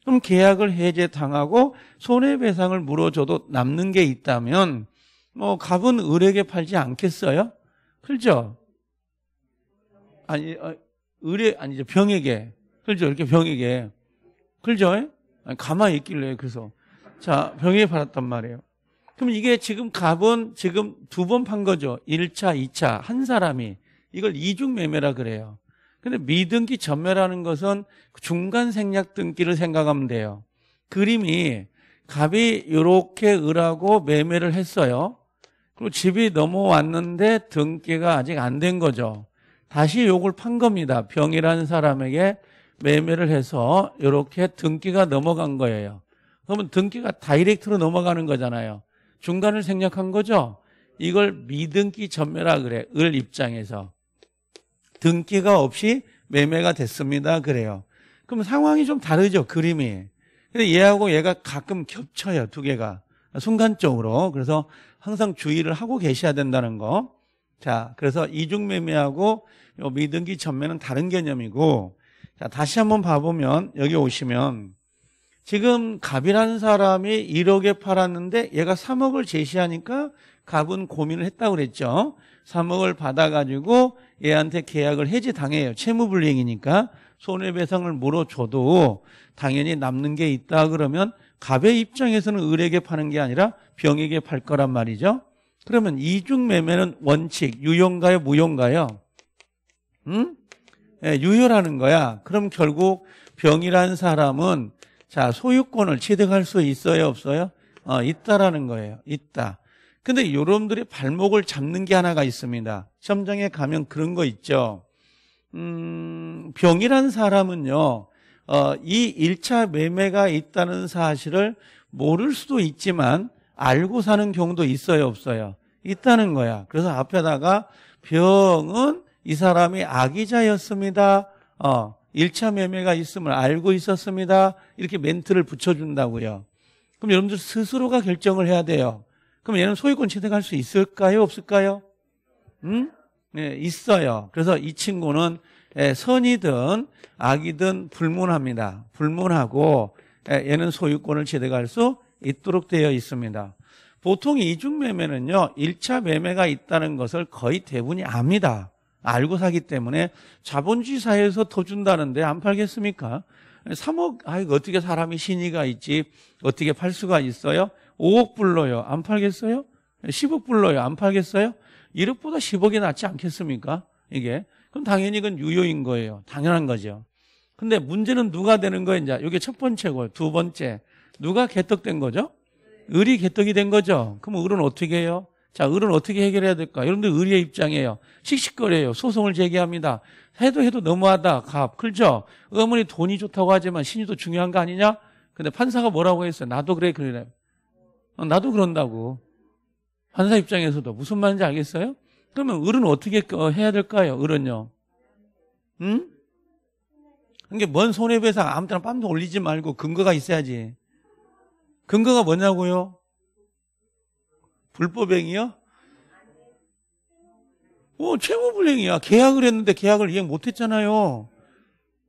그럼 계약을 해제당하고 손해배상을 물어줘도 남는 게 있다면 뭐 갑은 을에게 팔지 않겠어요? 그렇죠? 아니 어, 을에 아니죠 병에게 그렇죠 이렇게 병에게 그렇죠? 아니, 가만히 있길래 그래서 자 병에게 팔았단 말이에요. 그럼 이게 지금 갑은 지금 두 번 판 거죠. 1차, 2차 한 사람이 이걸 이중 매매라 그래요. 근데 미등기 전멸하는 것은 중간 생략 등기를 생각하면 돼요. 그림이 갑이 이렇게 을하고 매매를 했어요. 그리고 집이 넘어왔는데 등기가 아직 안 된 거죠. 다시 욕을 판 겁니다. 병이라는 사람에게 매매를 해서 이렇게 등기가 넘어간 거예요. 그러면 등기가 다이렉트로 넘어가는 거잖아요. 중간을 생략한 거죠. 이걸 미등기 전멸하 그래. 을 입장에서. 등기가 없이 매매가 됐습니다. 그래요. 그럼 상황이 좀 다르죠. 그림이. 근데 얘하고 얘가 가끔 겹쳐요. 두 개가. 순간적으로. 그래서 항상 주의를 하고 계셔야 된다는 거. 자, 그래서 이중매매하고 미등기 전매는 다른 개념이고, 자, 다시 한번 봐보면, 여기 오시면, 지금 갑이라는 사람이 1억에 팔았는데 얘가 3억을 제시하니까 갑은 고민을 했다고 그랬죠. 3억을 받아가지고 얘한테 계약을 해지당해요. 채무불이행이니까 손해배상을 물어줘도 당연히 남는 게 있다 그러면 갑의 입장에서는 을에게 파는 게 아니라 병에게 팔 거란 말이죠. 그러면 이중매매는 원칙 유효인가요 무효인가요? 응? 네, 유효라는 거야. 그럼 결국 병이란 사람은 자, 소유권을 취득할 수 있어요, 없어요? 어, 있다라는 거예요. 있다. 근데 여러분들이 발목을 잡는 게 하나가 있습니다. 시험장에 가면 그런 거 있죠. 음, 병이란 사람은요, 어, 이 1차 매매가 있다는 사실을 모를 수도 있지만 알고 사는 경우도 있어요, 없어요? 있다는 거야. 그래서 앞에다가 병은 이 사람이 악의자였습니다 어, 1차 매매가 있음을 알고 있었습니다. 이렇게 멘트를 붙여준다고요. 그럼 여러분들 스스로가 결정을 해야 돼요. 그럼 얘는 소유권 취득할 수 있을까요? 없을까요? 음? 네, 있어요. 그래서 이 친구는 예, 선이든 악이든 불문합니다. 불문하고 예, 얘는 소유권을 취득할 수 있도록 되어 있습니다. 보통 이중 매매는요, 1차 매매가 있다는 것을 거의 대부분이 압니다. 알고 사기 때문에 자본주의 사회에서 더 준다는데 안 팔겠습니까? 3억, 아이 어떻게 사람이 신의가 있지? 어떻게 팔 수가 있어요? 5억 불러요. 안 팔겠어요? 10억 불러요. 안 팔겠어요? 1억보다 10억이 낫지 않겠습니까? 이게. 그럼 당연히 그건 유효인 거예요. 당연한 거죠. 근데 문제는 누가 되는 거예요? 이제 이게 첫 번째고요. 두 번째. 누가 개떡된 거죠? 을이 개떡이 된 거죠? 그럼 을은 어떻게 해요? 자, 을은 어떻게 해결해야 될까? 여러분들 의리의 입장이에요. 씩씩거려요. 소송을 제기합니다. 해도 해도 너무하다. 갑. 그렇죠? 어머니 돈이 좋다고 하지만 신이 더 중요한 거 아니냐? 근데 판사가 뭐라고 했어요? 나도 그래, 그래. 어, 나도 그런다고. 판사 입장에서도 무슨 말인지 알겠어요? 그러면 을은 어떻게 어, 해야 될까요? 을은요? 응? 그게 뭔 손해배상 아무 때나 빰도 올리지 말고 근거가 있어야지. 근거가 뭐냐고요? 불법행위요 어, 채무불행이야. 계약을 했는데 계약을 이행 못했잖아요.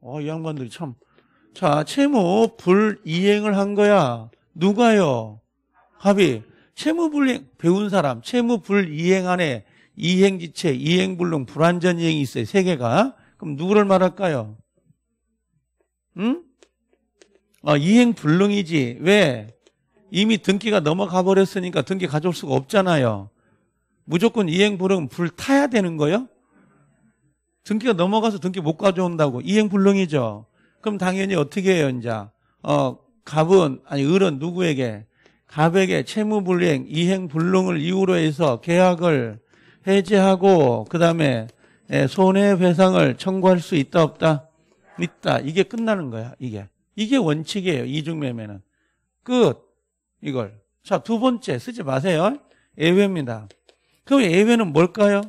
어, 이 양반들이 참. 자, 채무 불이행을 한 거야. 누가요? 합의. 채무불행 배운 사람. 채무불이행 안에 이행지체, 이행불능, 불완전이행이 있어요. 세 개가. 그럼 누구를 말할까요? 응? 아, 이행불능이지. 왜? 이미 등기가 넘어가 버렸으니까 등기 가져올 수가 없잖아요. 무조건 이행불능 불 타야 되는 거요? 등기가 넘어가서 등기 못 가져온다고 이행불능이죠. 그럼 당연히 어떻게 해요, 이제? 어, 갑은 아니 을은 누구에게 갑에게 채무불이행 이행불능을 이유로 해서 계약을 해지하고 그다음에 예, 손해배상을 청구할 수 있다 없다 있다 이게 끝나는 거야 이게 이게 원칙이에요 이중매매는 끝 이걸. 자, 두 번째 쓰지 마세요. 예외입니다. 그럼 예외는 뭘까요?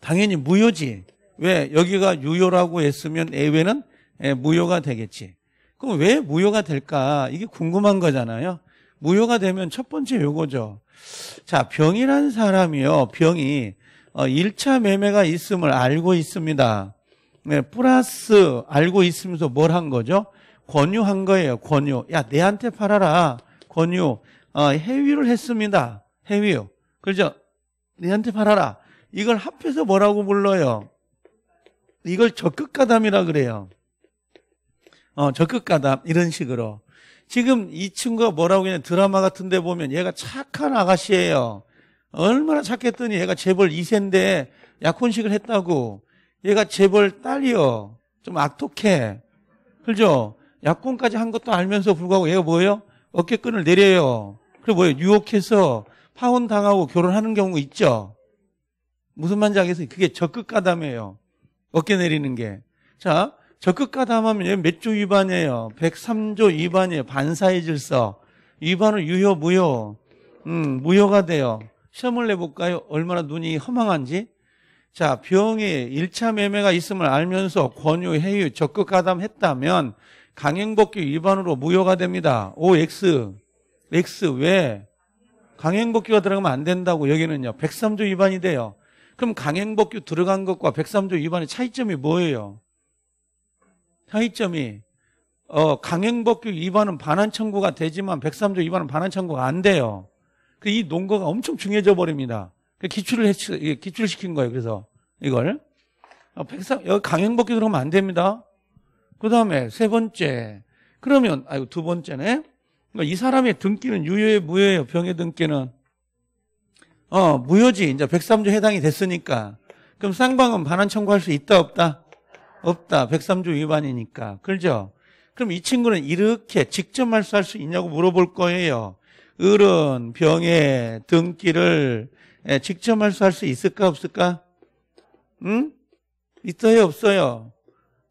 당연히 무효지. 왜? 여기가 유효라고 했으면 예외는 예, 무효가 되겠지. 그럼 왜 무효가 될까? 이게 궁금한 거잖아요. 무효가 되면 첫 번째 요거죠. 자, 병이란 사람이요. 병이 1차 어, 매매가 있음을 알고 있습니다. 네, 플러스 알고 있으면서 뭘 한 거죠? 권유한 거예요. 권유. 야, 내한테 팔아라. 권유, 어, 해위를 했습니다. 해위요. 그죠? 렇 내한테 팔아라. 이걸 합해서 뭐라고 불러요? 이걸 적극가담이라 그래요. 어, 적극가담. 이런 식으로. 지금 이 친구가 뭐라고 그냥 드라마 같은 데 보면 얘가 착한 아가씨예요. 얼마나 착했더니 얘가 재벌 2세인데 약혼식을 했다고. 얘가 재벌 딸이요. 좀 악독해. 그죠? 약혼까지 한 것도 알면서 불구하고 얘가 뭐예요? 어깨끈을 내려요. 그리고 뭐예요? 유혹해서 파혼 당하고 결혼하는 경우 있죠. 무슨 말인지 알겠어요? 그게 적극 가담이에요. 어깨 내리는 게. 자, 적극 가담하면 몇조 위반이에요? 103조 위반이에요. 반사의 질서. 위반은 유효, 무효. 음, 무효가 돼요. 시험을 내볼까요? 얼마나 눈이 허망한지? 자, 병이 1차 매매가 있음을 알면서 권유, 해유, 적극 가담했다면 강행복귀 위반으로 무효가 됩니다. OX. X 왜? 강행복귀가 들어가면 안 된다고 여기는요. 103조 위반이 돼요. 그럼 강행복귀 들어간 것과 103조 위반의 차이점이 뭐예요? 차이점이 어, 강행법규 위반은 반환 청구가 되지만 103조 위반은 반환 청구가 안 돼요. 그 이 논거가 엄청 중요해져 버립니다. 그 기출을 해치, 예, 기출시킨 거예요. 그래서 이걸 103, 여기 강행법규 들어가면 안 됩니다. 그 다음에 세 번째. 그러면, 아이고, 두 번째네. 그러니까 이 사람의 등기는 유효에 무효예요. 병의 등기는. 어, 무효지. 이제 103조 해당이 됐으니까. 그럼 쌍방은 반환 청구할 수 있다, 없다? 없다. 103조 위반이니까. 그죠? 그럼 이 친구는 이렇게 직접 말소할 수 있냐고 물어볼 거예요. 을은 병의 등기를 예, 직접 말소할 수 있을까, 없을까? 응? 있어요, 없어요?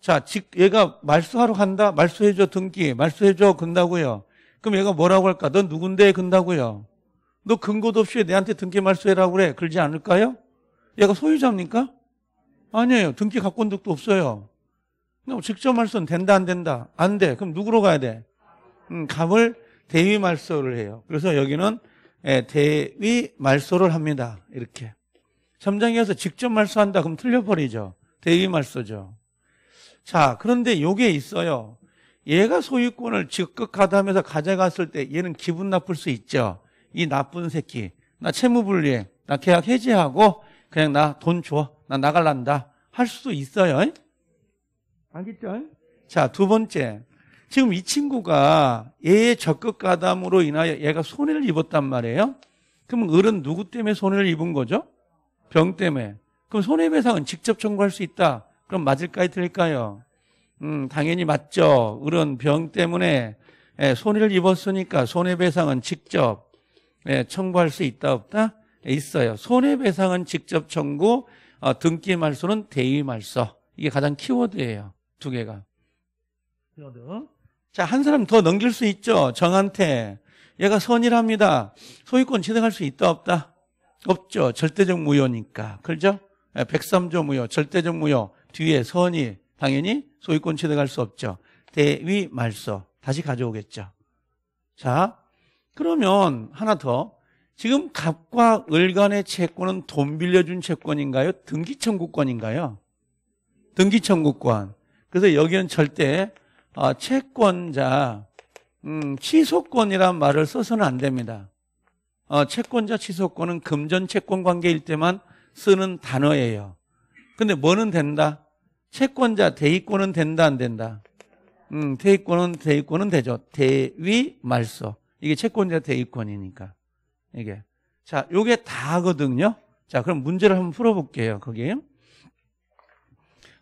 자, 직, 얘가 말소하러 간다? 말소해줘 등기. 말소해줘 근다고요. 그럼 얘가 뭐라고 할까? 넌 누군데? 근다고요. 너 근거도 없이 내한테 등기 말소해라 그래. 그러지 않을까요? 얘가 소유자입니까? 아니에요. 등기 갖고 온 적도 없어요. 그럼 직접 말소는 된다, 안 된다? 안 돼. 그럼 누구로 가야 돼? 음, 감을 대위 말소를 해요. 그래서 여기는 예, 대위 말소를 합니다. 이렇게. 점장에 가서 직접 말소한다. 그럼 틀려버리죠. 대위 말소죠. 자, 그런데 요게 있어요. 얘가 소유권을 적극하다면서 가져갔을 때 얘는 기분 나쁠 수 있죠. 이 나쁜 새끼. 나 채무불리해. 나 계약 해지하고 그냥 나 돈 줘. 나 나갈란다. 할 수도 있어요. 알겠죠? 자, 두 번째. 지금 이 친구가 얘의 적극 가담으로 인하여 얘가 손해를 입었단 말이에요. 그럼 을은 누구 때문에 손해를 입은 거죠? 병 때문에. 그럼 손해배상은 직접 청구할 수 있다. 그럼 맞을까요? 틀릴까요? 음, 당연히 맞죠. 이런 병 때문에 예, 손해를 입었으니까 손해배상은 직접 예, 청구할 수 있다 없다? 예, 있어요. 손해배상은 직접 청구, 어, 등기 말소는 대위 말소. 이게 가장 키워드예요. 두 개가. 키워드. 자, 한 사람 더 넘길 수 있죠. 정한테. 얘가 선일합니다. 소유권 취득할 수 있다 없다? 없죠. 절대적 무효니까. 그죠? 렇 예, 103조 무효, 절대적 무효. 뒤에 선이 당연히 소유권 취득할 수 없죠. 대위 말소 다시 가져오겠죠. 자, 그러면 하나 더. 지금 갑과 을 간의 채권은 돈 빌려준 채권인가요? 등기청구권인가요? 등기청구권. 그래서 여기는 절대 아, 채권자 음, 취소권이란 말을 써서는 안 됩니다. 어, 채권자 취소권은 금전 채권 관계일 때만 쓰는 단어예요. 근데 뭐는 된다? 채권자 대위권은 된다 안 된다? 음, 대위권은 대위권은 되죠. 대위 말소. 이게 채권자 대위권이니까. 이게. 자, 요게 다거든요. 자, 그럼 문제를 한번 풀어 볼게요. 거기.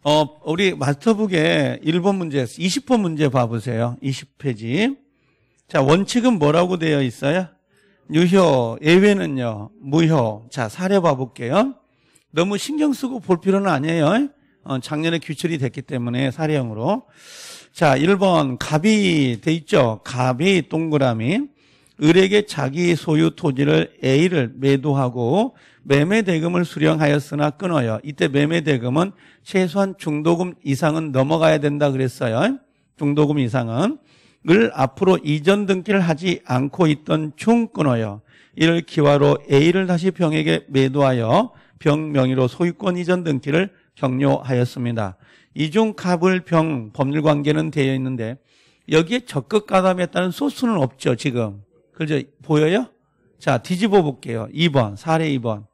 어, 우리 마스터북에 1번 문제, 20번 문제 봐 보세요. 20페이지. 자, 원칙은 뭐라고 되어 있어요? 유효, 예외는요. 무효. 자, 사례 봐 볼게요. 너무 신경 쓰고 볼 필요는 아니에요. 어, 작년에 규출이 됐기 때문에 사례형으로. 자, 1번 갑이 돼 있죠. 갑이 동그라미. 을에게 자기 소유 토지를 A를 매도하고 매매 대금을 수령하였으나 끊어요. 이때 매매 대금은 최소한 중도금 이상은 넘어가야 된다 그랬어요. 중도금 이상은 을 앞으로 이전 등기를 하지 않고 있던 총 끊어요. 이를 기화로 A를 다시 병에게 매도하여 병 명의로 소유권 이전 등기를 격려하였습니다. 이중 갑을병 법률 관계는 되어 있는데 여기에 적극 가담했다는 소스는 없죠, 지금. 그죠? 보여요? 자, 뒤집어 볼게요. 2번, 사례 2번.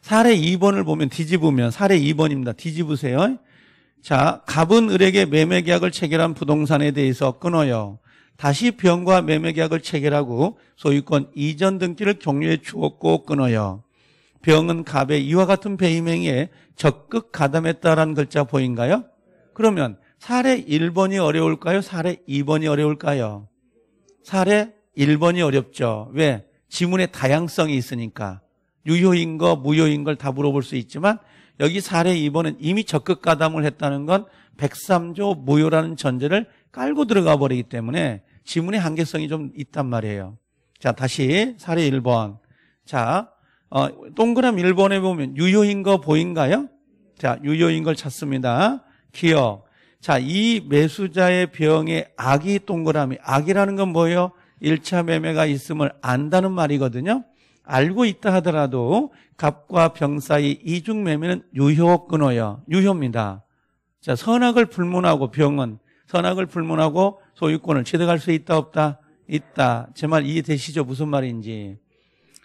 사례 2번을 보면 뒤집으면 사례 2번입니다. 뒤집으세요. 자, 갑은 을에게 매매 계약을 체결한 부동산에 대해서 끊어요. 다시 병과 매매 계약을 체결하고 소유권 이전 등기를 격려해 주었고 끊어요. 병은 갑에 이와 같은 배임행위에 적극 가담했다라는 글자 보인가요? 그러면 사례 1번이 어려울까요? 사례 2번이 어려울까요? 사례 1번이 어렵죠. 왜? 지문의 다양성이 있으니까. 유효인 거, 무효인 걸 다 물어볼 수 있지만 여기 사례 2번은 이미 적극 가담을 했다는 건 103조 무효라는 전제를 깔고 들어가 버리기 때문에 지문의 한계성이 좀 있단 말이에요. 자, 다시 사례 1번. 자, 어, 동그라미 1번에 보면 유효인 거 보인가요? 자, 유효인 걸 찾습니다. 기억. 자, 이 매수자의 병에 악이 동그라미. 악이라는 건 뭐예요? 1차 매매가 있음을 안다는 말이거든요. 알고 있다 하더라도 갑과 병 사이 이중 매매는 유효 끊어요. 유효입니다. 자, 선악을 불문하고 병은 선악을 불문하고 소유권을 취득할 수 있다 없다? 있다. 제 말 이해되시죠? 무슨 말인지.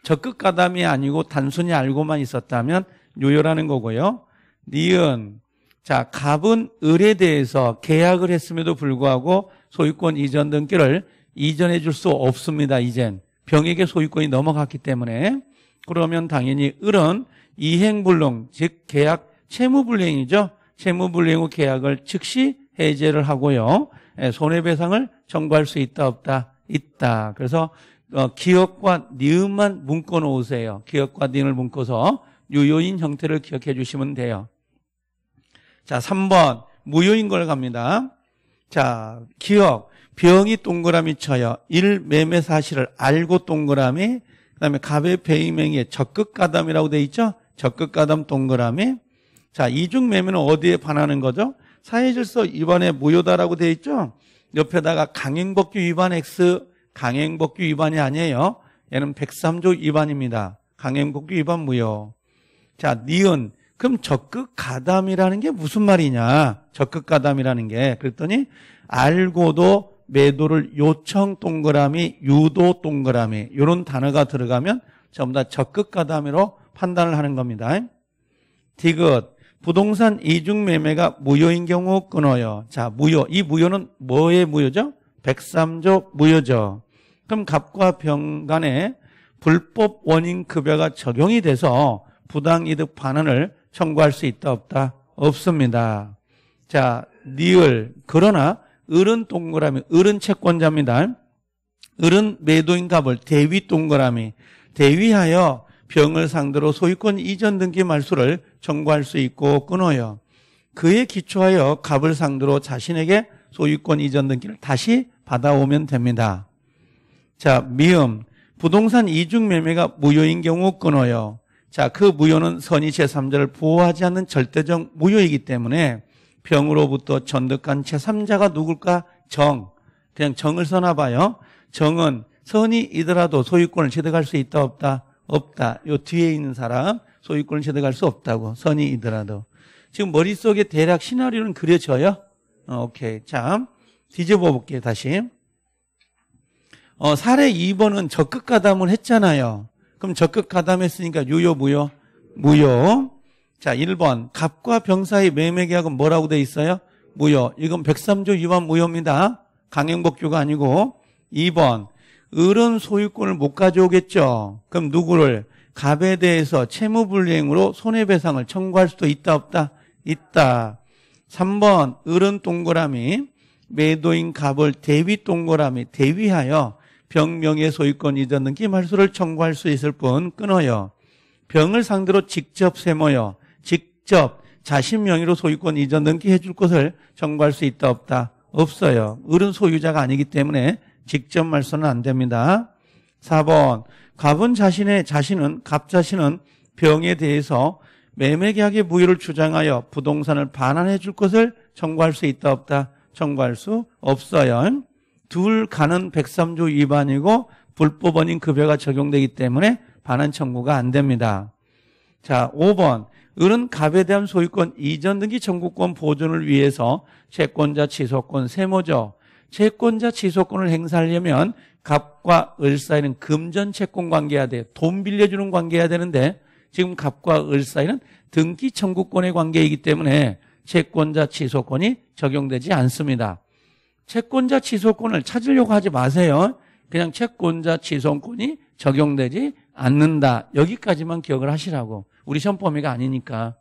적극 가담이 아니고 단순히 알고만 있었다면 요요라는 거고요. 니은 자 갑은 을에 대해서 계약을 했음에도 불구하고 소유권 이전 등기를 이전해 줄 수 없습니다. 이젠 병에게 소유권이 넘어갔기 때문에 그러면 당연히 을은 이행불능 즉 계약 채무불행이죠. 채무불행 후 계약을 즉시 해제를 하고요. 예, 손해배상을 청구할 수 있다 없다 있다. 그래서 어, 기억과 니은만 묶어 놓으세요. 기억과 니은을 묶어서 유효인 형태를 기억해 주시면 돼요. 자, 3번 무효인 걸 갑니다. 자, 기억. 병이 동그라미 쳐요. 1. 매매 사실을 알고 동그라미. 그 다음에 갑의 배임행위에 적극가담이라고 돼 있죠? 적극가담 동그라미. 자, 이중 매매는 어디에 반하는 거죠? 사회질서 위반에 무효다라고 돼 있죠? 옆에다가 강행법규 위반 X, 강행복귀 위반이 아니에요. 얘는 103조 위반입니다. 강행복귀 위반 무효. 자, 니은. 그럼 적극 가담이라는 게 무슨 말이냐? 적극 가담이라는 게. 그랬더니 알고도 매도를 요청 동그라미, 유도 동그라미 이런 단어가 들어가면 전부 다 적극 가담으로 판단을 하는 겁니다. 디귿 부동산 이중 매매가 무효인 경우 끊어요. 자, 무효. 이 무효는 뭐의 무효죠? 103조 무효죠. 그럼 갑과 병 간에 불법 원인 급여가 적용이 돼서 부당이득 반환을 청구할 수 있다 없다? 없습니다. 자, 니을 그러나 을은 동그라미 을은 채권자입니다. 을은 매도인 갑을 대위 동그라미 대위하여 병을 상대로 소유권 이전 등기 말소를 청구할 수 있고 끊어요. 그에 기초하여 갑을 상대로 자신에게 소유권 이전 등기를 다시 받아오면 됩니다. 자, 미음. 부동산 이중 매매가 무효인 경우 끊어요. 자, 그 무효는 선의 제3자를 보호하지 않는 절대적 무효이기 때문에 병으로부터 전득한 제3자가 누굴까? 정. 그냥 정을 써나 봐요. 정은 선의이더라도 소유권을 취득할 수 있다 없다? 없다. 요 뒤에 있는 사람 소유권을 취득할 수 없다고. 선의이더라도. 지금 머릿속에 대략 시나리오는 그려져요? 어, 오케이. 자, 뒤집어 볼게요, 다시. 어, 사례 2번은 적극 가담을 했잖아요. 그럼 적극 가담했으니까 유효, 무효? 무효. 자, 1번. 갑과 병사의 매매 계약은 뭐라고 돼 있어요? 무효. 이건 103조 위반 무효입니다. 강행복규가 아니고. 2번. 을은 소유권을 못 가져오겠죠. 그럼 누구를? 갑에 대해서 채무불이행으로 손해배상을 청구할 수도 있다, 없다? 있다. 3번. 을은 동그라미. 매도인 갑을 대위 동그라미, 대위하여 병명의 소유권 이전은 기말소를 청구할 수 있을 뿐 끊어요. 병을 상대로 직접 세모여 직접 자신 명의로 소유권 이전 등기해 줄 것을 청구할 수 있다 없다 없어요. 을은 소유자가 아니기 때문에 직접 말소는 안 됩니다. 4번 갑은 자신의 자신은 갑 자신은 병에 대해서 매매계약의 무효를 주장하여 부동산을 반환해 줄 것을 청구할 수 있다 없다 청구할 수 없어요. 둘 가는 103조 위반이고 불법 원인 급여가 적용되기 때문에 반환 청구가 안 됩니다. 자, 5번. 을은 갑에 대한 소유권 이전 등기 청구권 보존을 위해서 채권자 취소권 세모죠. 채권자 취소권을 행사하려면 갑과 을 사이는 금전 채권 관계야 돼요. 돈 빌려주는 관계야 되는데 지금 갑과 을 사이는 등기 청구권의 관계이기 때문에 채권자 취소권이 적용되지 않습니다. 채권자 취소권을 찾으려고 하지 마세요. 그냥 채권자 취소권이 적용되지 않는다. 여기까지만 기억을 하시라고. 우리 시험 범위가 아니니까.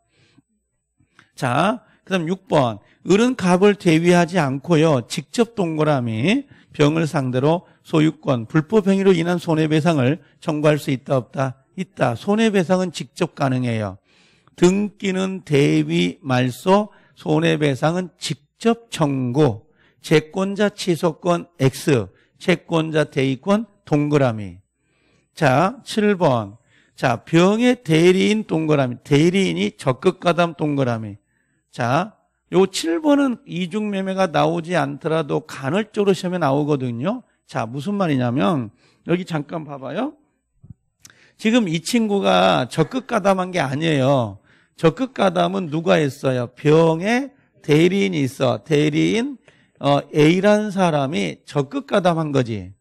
자, 그다음 6번. 을은 갑을 대위하지 않고요. 직접 동그라미 병을 상대로 소유권, 불법 행위로 인한 손해배상을 청구할 수 있다 없다. 있다. 손해배상은 직접 가능해요. 등기는 대위 말소, 손해배상은 직접 청구. 채권자 취소권 X, 채권자 대위권 동그라미. 자, 7번. 자, 병의 대리인 동그라미. 대리인이 적극 가담 동그라미. 자, 요 7번은 이중 매매가 나오지 않더라도 간헐적으로 시험에 나오거든요. 자, 무슨 말이냐면 여기 잠깐 봐봐요. 지금 이 친구가 적극 가담한 게 아니에요. 적극 가담은 누가 했어요? 병의 대리인이 있어. 대리인 어, A라는 사람이 적극 가담한 거지.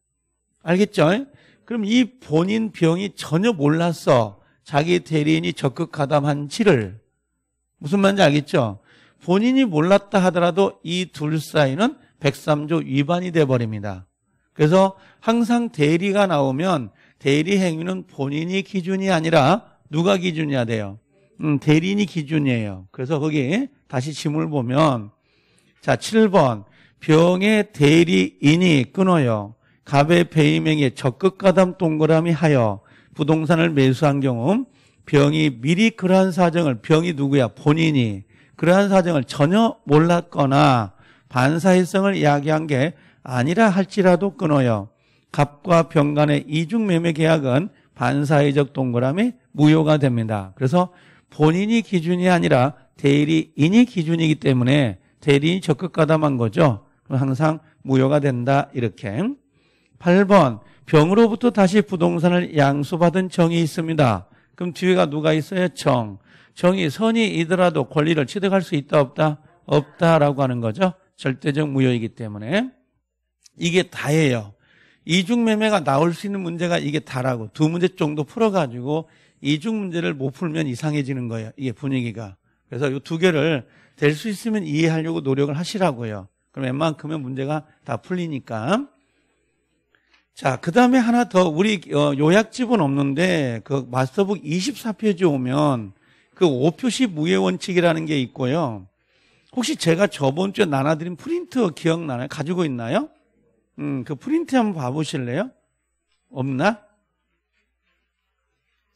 알겠죠? 그럼 이 본인 병이 전혀 몰랐어. 자기 대리인이 적극 가담한치를 무슨 말인지 알겠죠? 본인이 몰랐다 하더라도 이 둘 사이는 103조 위반이 돼버립니다. 그래서 항상 대리가 나오면 대리 행위는 본인이 기준이 아니라 누가 기준이야 돼요? 음, 대리인이 기준이에요. 그래서 거기 다시 짐을 보면 자, 7번. 병의 대리인이 끊어요. 갑의 배임행에 적극 가담 동그라미 하여 부동산을 매수한 경우 병이 미리 그러한 사정을 병이 누구야 본인이 그러한 사정을 전혀 몰랐거나 반사회성을 야기한 게 아니라 할지라도 끊어요. 갑과 병 간의 이중 매매 계약은 반사회적 동그라미 무효가 됩니다. 그래서 본인이 기준이 아니라 대리인이 기준이기 때문에 대리인이 적극 가담한 거죠. 항상 무효가 된다. 이렇게. 8번 병으로부터 다시 부동산을 양수받은 정이 있습니다. 그럼 뒤에가 누가 있어요? 정. 정이 선이이더라도 권리를 취득할 수 있다 없다? 없다라고 하는 거죠. 절대적 무효이기 때문에 이게 다예요. 이중매매가 나올 수 있는 문제가 이게 다라고 두 문제 정도 풀어가지고 이중 문제를 못 풀면 이상해지는 거예요. 이게 분위기가. 그래서 이 두 개를 될 수 있으면 이해하려고 노력을 하시라고요. 그럼 웬만큼의 문제가 다 풀리니까. 자, 그 다음에 하나 더, 우리 어, 요약집은 없는데, 그 마스터북 24페이지 오면, 그 5표시 무예원칙이라는게 있고요. 혹시 제가 저번 주에 나눠드린 프린트 기억나나요? 가지고 있나요? 음, 그 프린트 한번 봐보실래요? 없나?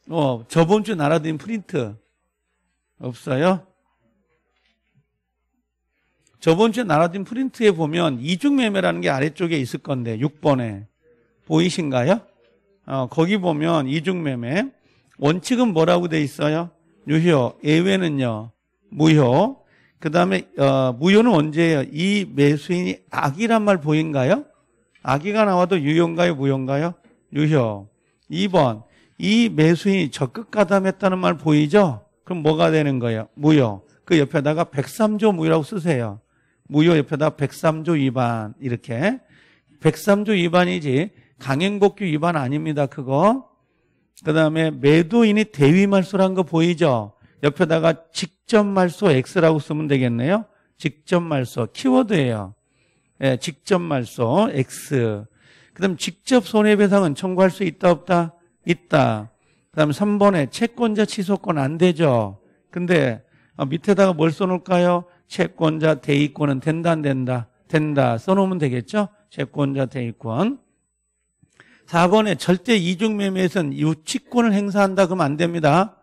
어, 저번 주에 나눠드린 프린트. 없어요? 저번 주에 날아든 프린트에 보면 이중매매라는 게 아래쪽에 있을 건데 6번에 보이신가요? 어, 거기 보면 이중매매 원칙은 뭐라고 돼 있어요? 유효 예외는요 무효 그 다음에 어, 무효는 언제예요? 이 매수인이 악이란 말 보인가요? 악이가 나와도 유효인가요 무효인가요? 유효 2번 이 매수인이 적극 가담했다는 말 보이죠? 그럼 뭐가 되는 거예요? 무효 그 옆에다가 103조 무효라고 쓰세요 무효 옆에다 103조 위반 이렇게 103조 위반이지 강행복규 위반 아닙니다. 그거. 그다음에 매도인이 대위 말소란 거 보이죠? 옆에다가 직접 말소 X라고 쓰면 되겠네요. 직접 말소 키워드예요. 예, 직접 말소 X. 그다음 직접 손해배상은 청구할 수 있다 없다? 있다. 그다음 3번에 채권자 취소권 안 되죠. 근데 아, 밑에다가 뭘 써놓을까요? 채권자 대위권은 된다 안 된다? 된다. 써놓으면 되겠죠? 채권자 대위권 4번에 절대 이중매매에선 유치권을 행사한다 그러면 안 됩니다.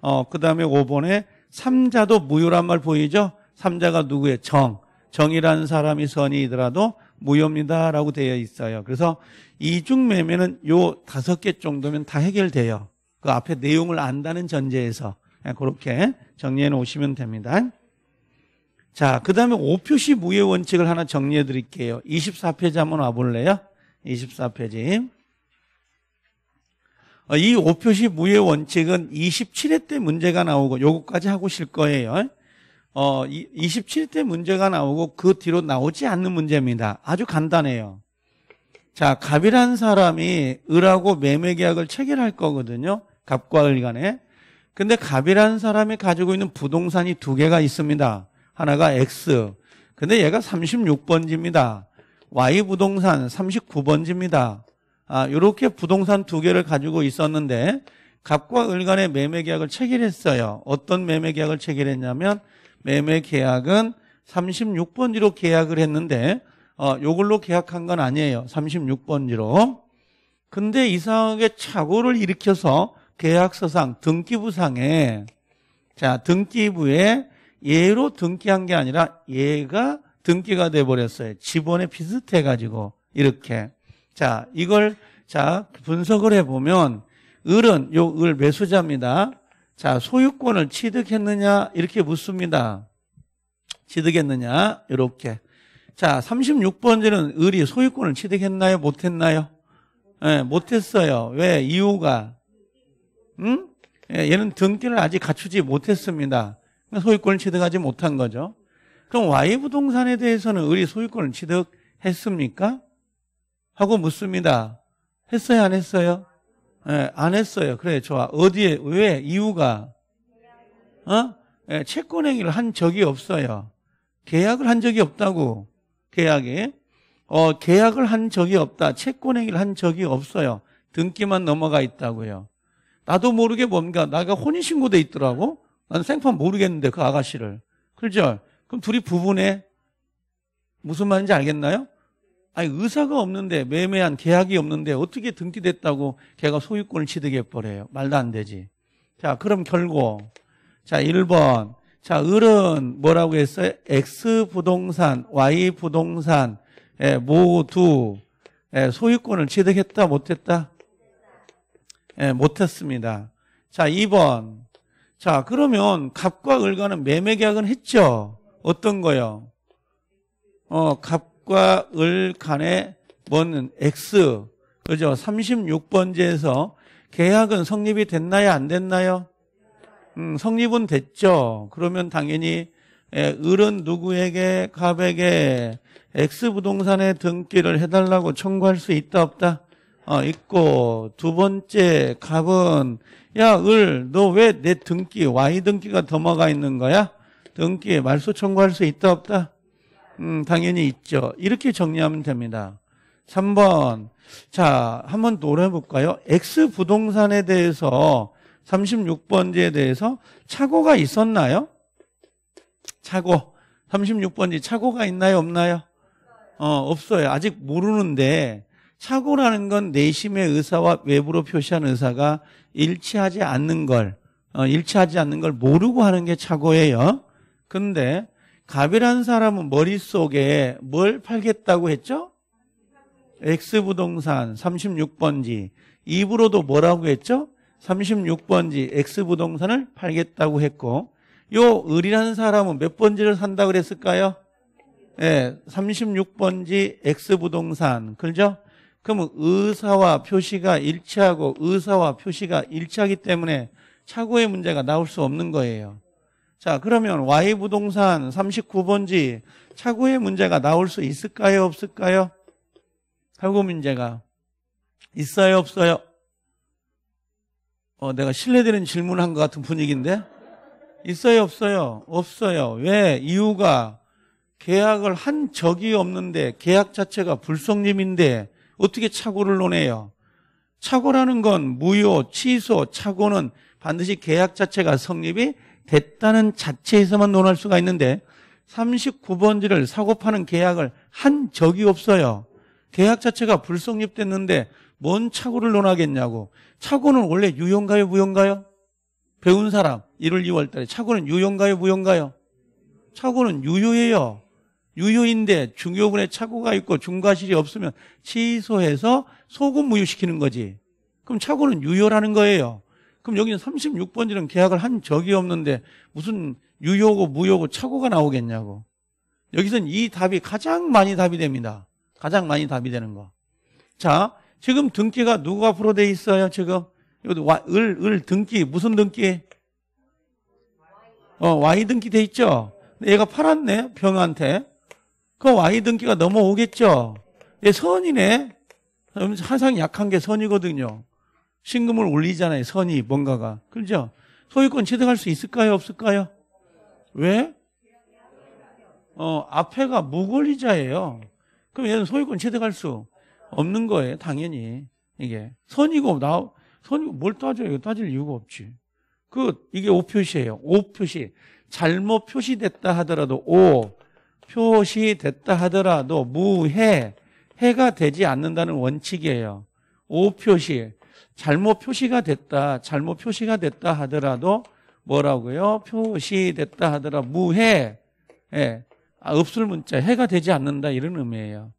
어, 그 다음에 5번에 3자도 무효란 말 보이죠? 3자가 누구의 정. 정이라는 사람이 선이더라도 무효입니다라고 되어 있어요. 그래서 이중매매는 요 다섯 개 정도면 다 해결돼요. 그 앞에 내용을 안다는 전제에서 예, 그렇게 정리해 놓으시면 됩니다. 자, 그 다음에 5표시 무효 원칙을 하나 정리해 드릴게요. 24페이지 한번 와볼래요? 24페이지. 어, 이 5표시 무효 원칙은 27회 때 문제가 나오고 요거까지 하고 실 거예요. 어, 27회 때 문제가 나오고 그 뒤로 나오지 않는 문제입니다. 아주 간단해요. 자, 갑이라는 사람이 을하고 매매 계약을 체결할 거거든요. 갑과 을 간에. 근데 갑이라는 사람이 가지고 있는 부동산이 두 개가 있습니다. 하나가 X. 근데 얘가 36번지입니다. Y 부동산 39번지입니다. 아, 요렇게 부동산 두 개를 가지고 있었는데 갑과 을 간의 매매 계약을 체결했어요. 어떤 매매 계약을 체결했냐면 매매 계약은 36번지로 계약을 했는데 어, 요걸로 계약한 건 아니에요. 36번지로. 근데 이상하게 착오를 일으켜서 계약서상 등기부상에 자, 등기부에 얘로 등기한 게 아니라 얘가 등기가 돼버렸어요. 지번에 비슷해가지고 이렇게 자 이걸 자 분석을 해보면 을은 요 을 매수자입니다. 자 소유권을 취득했느냐 이렇게 묻습니다. 취득했느냐 이렇게 자 36번째는 을이 소유권을 취득했나요 못했나요? 네, 못했어요. 왜 이유가 응? 음? 예, 얘는 등기를 아직 갖추지 못했습니다. 소유권을 취득하지 못한 거죠. 그럼 Y 부동산에 대해서는 우리 소유권을 취득했습니까? 하고 묻습니다. 했어요, 안 했어요? 네, 안 했어요. 그래, 좋아. 어디에, 왜, 이유가? 어? 네, 예, 채권행위를 한 적이 없어요. 계약을 한 적이 없다고. 계약에. 어, 계약을 한 적이 없다. 채권행위를 한 적이 없어요. 등기만 넘어가 있다고요. 나도 모르게 뭔가, 나가 혼인신고돼 있더라고. 난 생판 모르겠는데 그 아가씨를. 그죠 그럼 둘이 부부네. 무슨 말인지 알겠나요? 아니 의사가 없는데 매매한 계약이 없는데 어떻게 등기됐다고 걔가 소유권을 취득해버려요. 말도 안 되지. 자 그럼 결국 자 1번 자 을은 뭐라고 했어요? X 부동산, Y 부동산 에, 예, 모두 에, 예, 소유권을 취득했다 못했다? 에, 예, 못했습니다. 자 2번 자, 그러면 갑과 을과는 매매 계약은 했죠. 어떤 거요? 어, 갑과 을 간의 에뭔 X. 그죠? 36번째에서 계약은 성립이 됐나요? 안 됐나요? 음, 성립은 됐죠. 그러면 당연히 예, 을은 누구에게 갑에게 X 부동산의 등기를 해달라고 청구할 수 있다 없다? 어, 있고 두 번째 갑은 야 을 너 왜 내 등기 y 등기가 더마가 있는 거야? 등기에 말소 청구할 수 있다 없다? 음 당연히 있죠. 이렇게 정리하면 됩니다. 3번 자 한번 노려볼까요? X 부동산에 대해서 36번지에 대해서 착오가 있었나요? 착오 36번지 착오가 있나요 없나요? 어 없어요. 아직 모르는데 착오라는 건 내심의 의사와 외부로 표시한 의사가 일치하지 않는 걸, 어, 일치하지 않는 걸 모르고 하는 게 착오예요. 근데 갑이라는 사람은 머릿속에 뭘 팔겠다고 했죠? X부동산 36번지. 입으로도 뭐라고 했죠? 36번지 X부동산을 팔겠다고 했고 요 을이라는 사람은 몇 번지를 산다 고 그랬을까요? 예, 네, 36번지 X부동산. 그죠? 그러면 의사와 표시가 일치하고 의사와 표시가 일치하기 때문에 차고의 문제가 나올 수 없는 거예요. 자, 그러면 Y 부동산 39번지 차고의 문제가 나올 수 있을까요? 없을까요? 착고 문제가 있어요? 없어요? 어, 내가 실례되는 질문한 을것 같은 분위기인데? 있어요? 없어요? 없어요. 왜? 이유가 계약을 한 적이 없는데 계약 자체가 불성립인데 어떻게 착오를 논해요? 착오라는 건 무효, 취소, 착오는 반드시 계약 자체가 성립이 됐다는 자체에서만 논할 수가 있는데 39번지를 사고 파는 계약을 한 적이 없어요. 계약 자체가 불성립됐는데 뭔 착오를 논하겠냐고. 착오는 원래 유용가요, 무용가요? 배운 사람 1월, 2월 달에 착오는 유용가요, 무용가요? 착오는 유효예요. 유효인데 중요분에 착오가 있고 중과실이 없으면 취소해서 소급 무효시키는 거지. 그럼 착오는 유효라는 거예요. 그럼 여기는 36번지는 계약을 한 적이 없는데 무슨 유효고 무효고 착오가 나오겠냐고. 여기선 이 답이 가장 많이 답이 됩니다. 가장 많이 답이 되는 거. 자, 지금 등기가 누가 앞으로 돼 있어요, 지금? 여기 을, 을 등기, 무슨 등기? 어, Y 등기 돼 있죠? 얘가 팔았네, 병한테. 그럼 왕이 등기가 넘어오겠죠. 예, 선이네. 항상 약한 게 선이거든요. 신금을 올리잖아요. 선이 뭔가가. 그죠? 렇 소유권 취득할 수 있을까요? 없을까요? 왜? 어, 앞에가 무권리자예요. 그럼 얘는 소유권 취득할 수 없는 거예요. 당연히. 이게. 선이고, 나, 선이고 뭘 따져요? 따질 이유가 없지. 그, 이게 오표시예요 오표시. 잘못 표시됐다 하더라도 오, 표시됐다 하더라도 무해, 해가 되지 않는다는 원칙이에요. 오표시, 잘못 표시가 됐다, 잘못 표시가 됐다 하더라도 뭐라고요? 표시됐다 하더라 무해, 예, 아, 읍술 문자 해가 되지 않는다 이런 의미예요.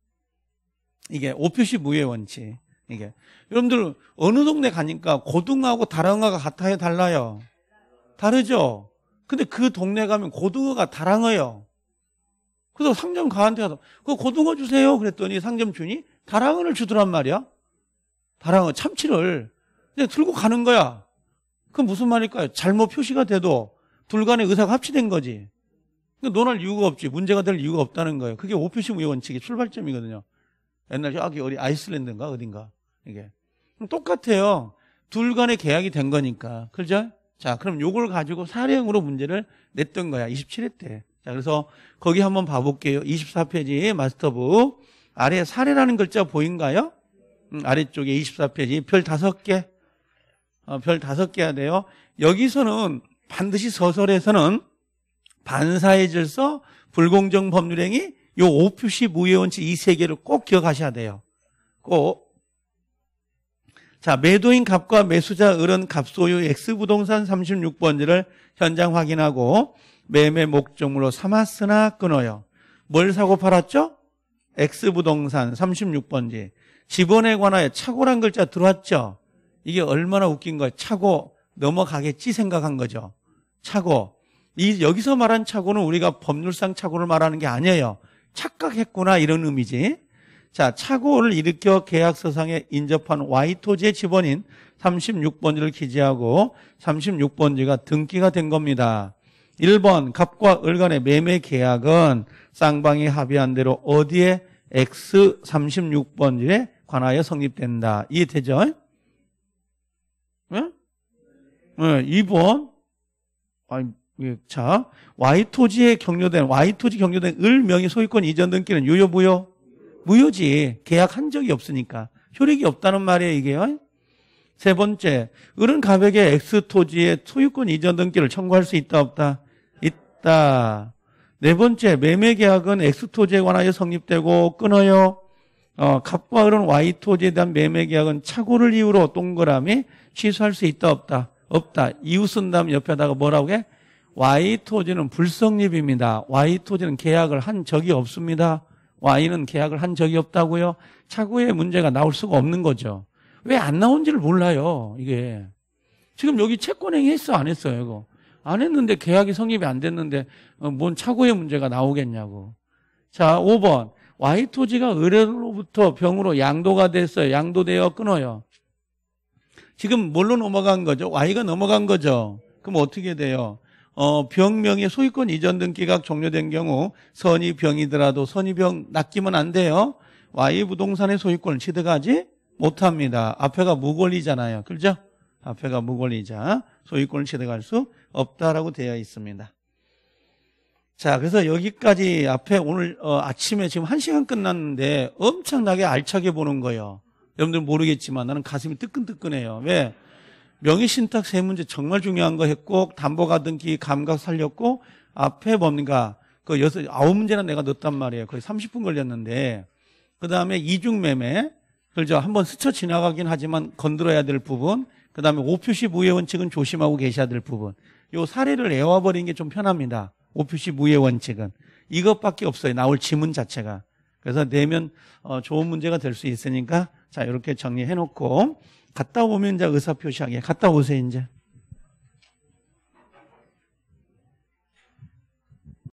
이게 오표시 무해 원칙. 이게 여러분들 어느 동네 가니까 고등어하고 다랑어가 같아요, 달라요? 다르죠. 근데 그 동네 가면 고등어가 다랑어요. 그래서 상점 가한테 가서 그 고등어 주세요 그랬더니 상점 주인이 다랑어를 주더란 말이야. 다랑어 참치를 그냥 들고 가는 거야. 그 무슨 말일까요? 잘못 표시가 돼도 둘 간의 의사가 합치된 거지. 그니까 논할 이유가 없지. 문제가 될 이유가 없다는 거예요. 그게 오표시 무효 원칙의 출발점이거든요. 옛날 여기 어디 아이슬랜드인가 어딘가 이게 똑같아요. 둘 간의 계약이 된 거니까. 그죠? 자, 그럼 요걸 가지고 사례형으로 문제를 냈던 거야. 27회 때. 자, 그래서 거기 한번 봐볼게요. 24페이지 마스터북 아래 사례라는 글자 보인가요? 음, 아래쪽에 24페이지 별 다섯 개. 어, 별 다섯 개야 돼요. 여기서는 반드시 서설에서는 반사의 질서, 불공정 법률행위, 요 5표시 무효 원칙 이세 개를 꼭 기억하셔야 돼요. 꼭. 자, 매도인 값과 매수자 을은 값소유 X부동산 36번지를 현장 확인하고 매매 목적으로 삼았으나 끊어요. 뭘 사고 팔았죠? X부동산 36번지. 지번에 관하여 착오란 글자 들어왔죠? 이게 얼마나 웃긴 거예요. 착오 넘어가겠지 생각한 거죠. 착오. 이 여기서 말한 착오는 우리가 법률상 착오를 말하는 게 아니에요. 착각했구나 이런 의미지. 자, 착오를 일으켜 계약서상에 인접한 Y 토지의 집원인 36번지를 기재하고 36번지가 등기가 된 겁니다. 1번 갑과 을 간의 매매 계약은 쌍방이 합의한 대로 어디에 X36번지에 관하여 성립된다. 이해되죠? 네? 네, 2번 아니, 예, 자 Y토지에 격려된 Y토지 격려된을 명의 소유권 이전 등기는 유효 무효? 무효지 계약한 적이 없으니까 효력이 없다는 말이에요 이게요 세 번째 을은 가백의 X토지의 소유권 이전 등기를 청구할 수 있다 없다 없네 번째, 매매 계약은 엑스토지에 관하여 성립되고 끊어요. 어, 갑과 을은 Y토지에 대한 매매 계약은 착오를 이유로 동그라미 취소할 수 있다 없다. 없다. 이웃쓴 다음 옆에다가 뭐라고 해? Y토지는 불성립입니다. Y토지는 계약을 한 적이 없습니다. Y는 계약을 한 적이 없다고요. 착오의 문제가 나올 수가 없는 거죠. 왜 안 나온지를 몰라요. 이게. 지금 여기 채권행위 했어? 안 했어요? 이거. 안 했는데 계약이 성립이 안 됐는데 어, 뭔 착오의 문제가 나오겠냐고. 자, 5번. 와이토지가 의뢰로부터 병으로 양도가 됐어요. 양도되어 끊어요. 지금 뭘로 넘어간 거죠? Y가 넘어간 거죠. 그럼 어떻게 돼요? 어, 병명의 소유권 이전 등기가 종료된 경우 선의 병이더라도 선의병 낚이면 안 돼요. Y 부동산의 소유권을 취득하지 못합니다. 앞에가 무권리잖아요. 그렇죠? 앞에가 무권리자. 소유권을 취득할 수 없다라고 되어 있습니다. 자, 그래서 여기까지 앞에 오늘 어, 아침에 지금 한 시간 끝났는데 엄청나게 알차게 보는 거예요. 여러분들 모르겠지만 나는 가슴이 뜨끈뜨끈해요. 왜? 명의신탁 세 문제 정말 중요한 거 했고 담보가등기 감각 살렸고 앞에 뭡니까? 그 여섯 아홉 문제나 내가 넣었단 말이에요. 거의 30분 걸렸는데 그 다음에 이중매매 그걸 한번 스쳐 지나가긴 하지만 건드려야 될 부분 그 다음에 5표시 무효 원칙은 조심하고 계셔야 될 부분. 요 사례를 애워버리는 게 좀 편합니다. 5표시 무효 원칙은. 이것밖에 없어요. 나올 지문 자체가. 그래서 내면 어, 좋은 문제가 될 수 있으니까 자 이렇게 정리해놓고 갔다 오면 이제 의사표시하게 갔다 오세요 이제.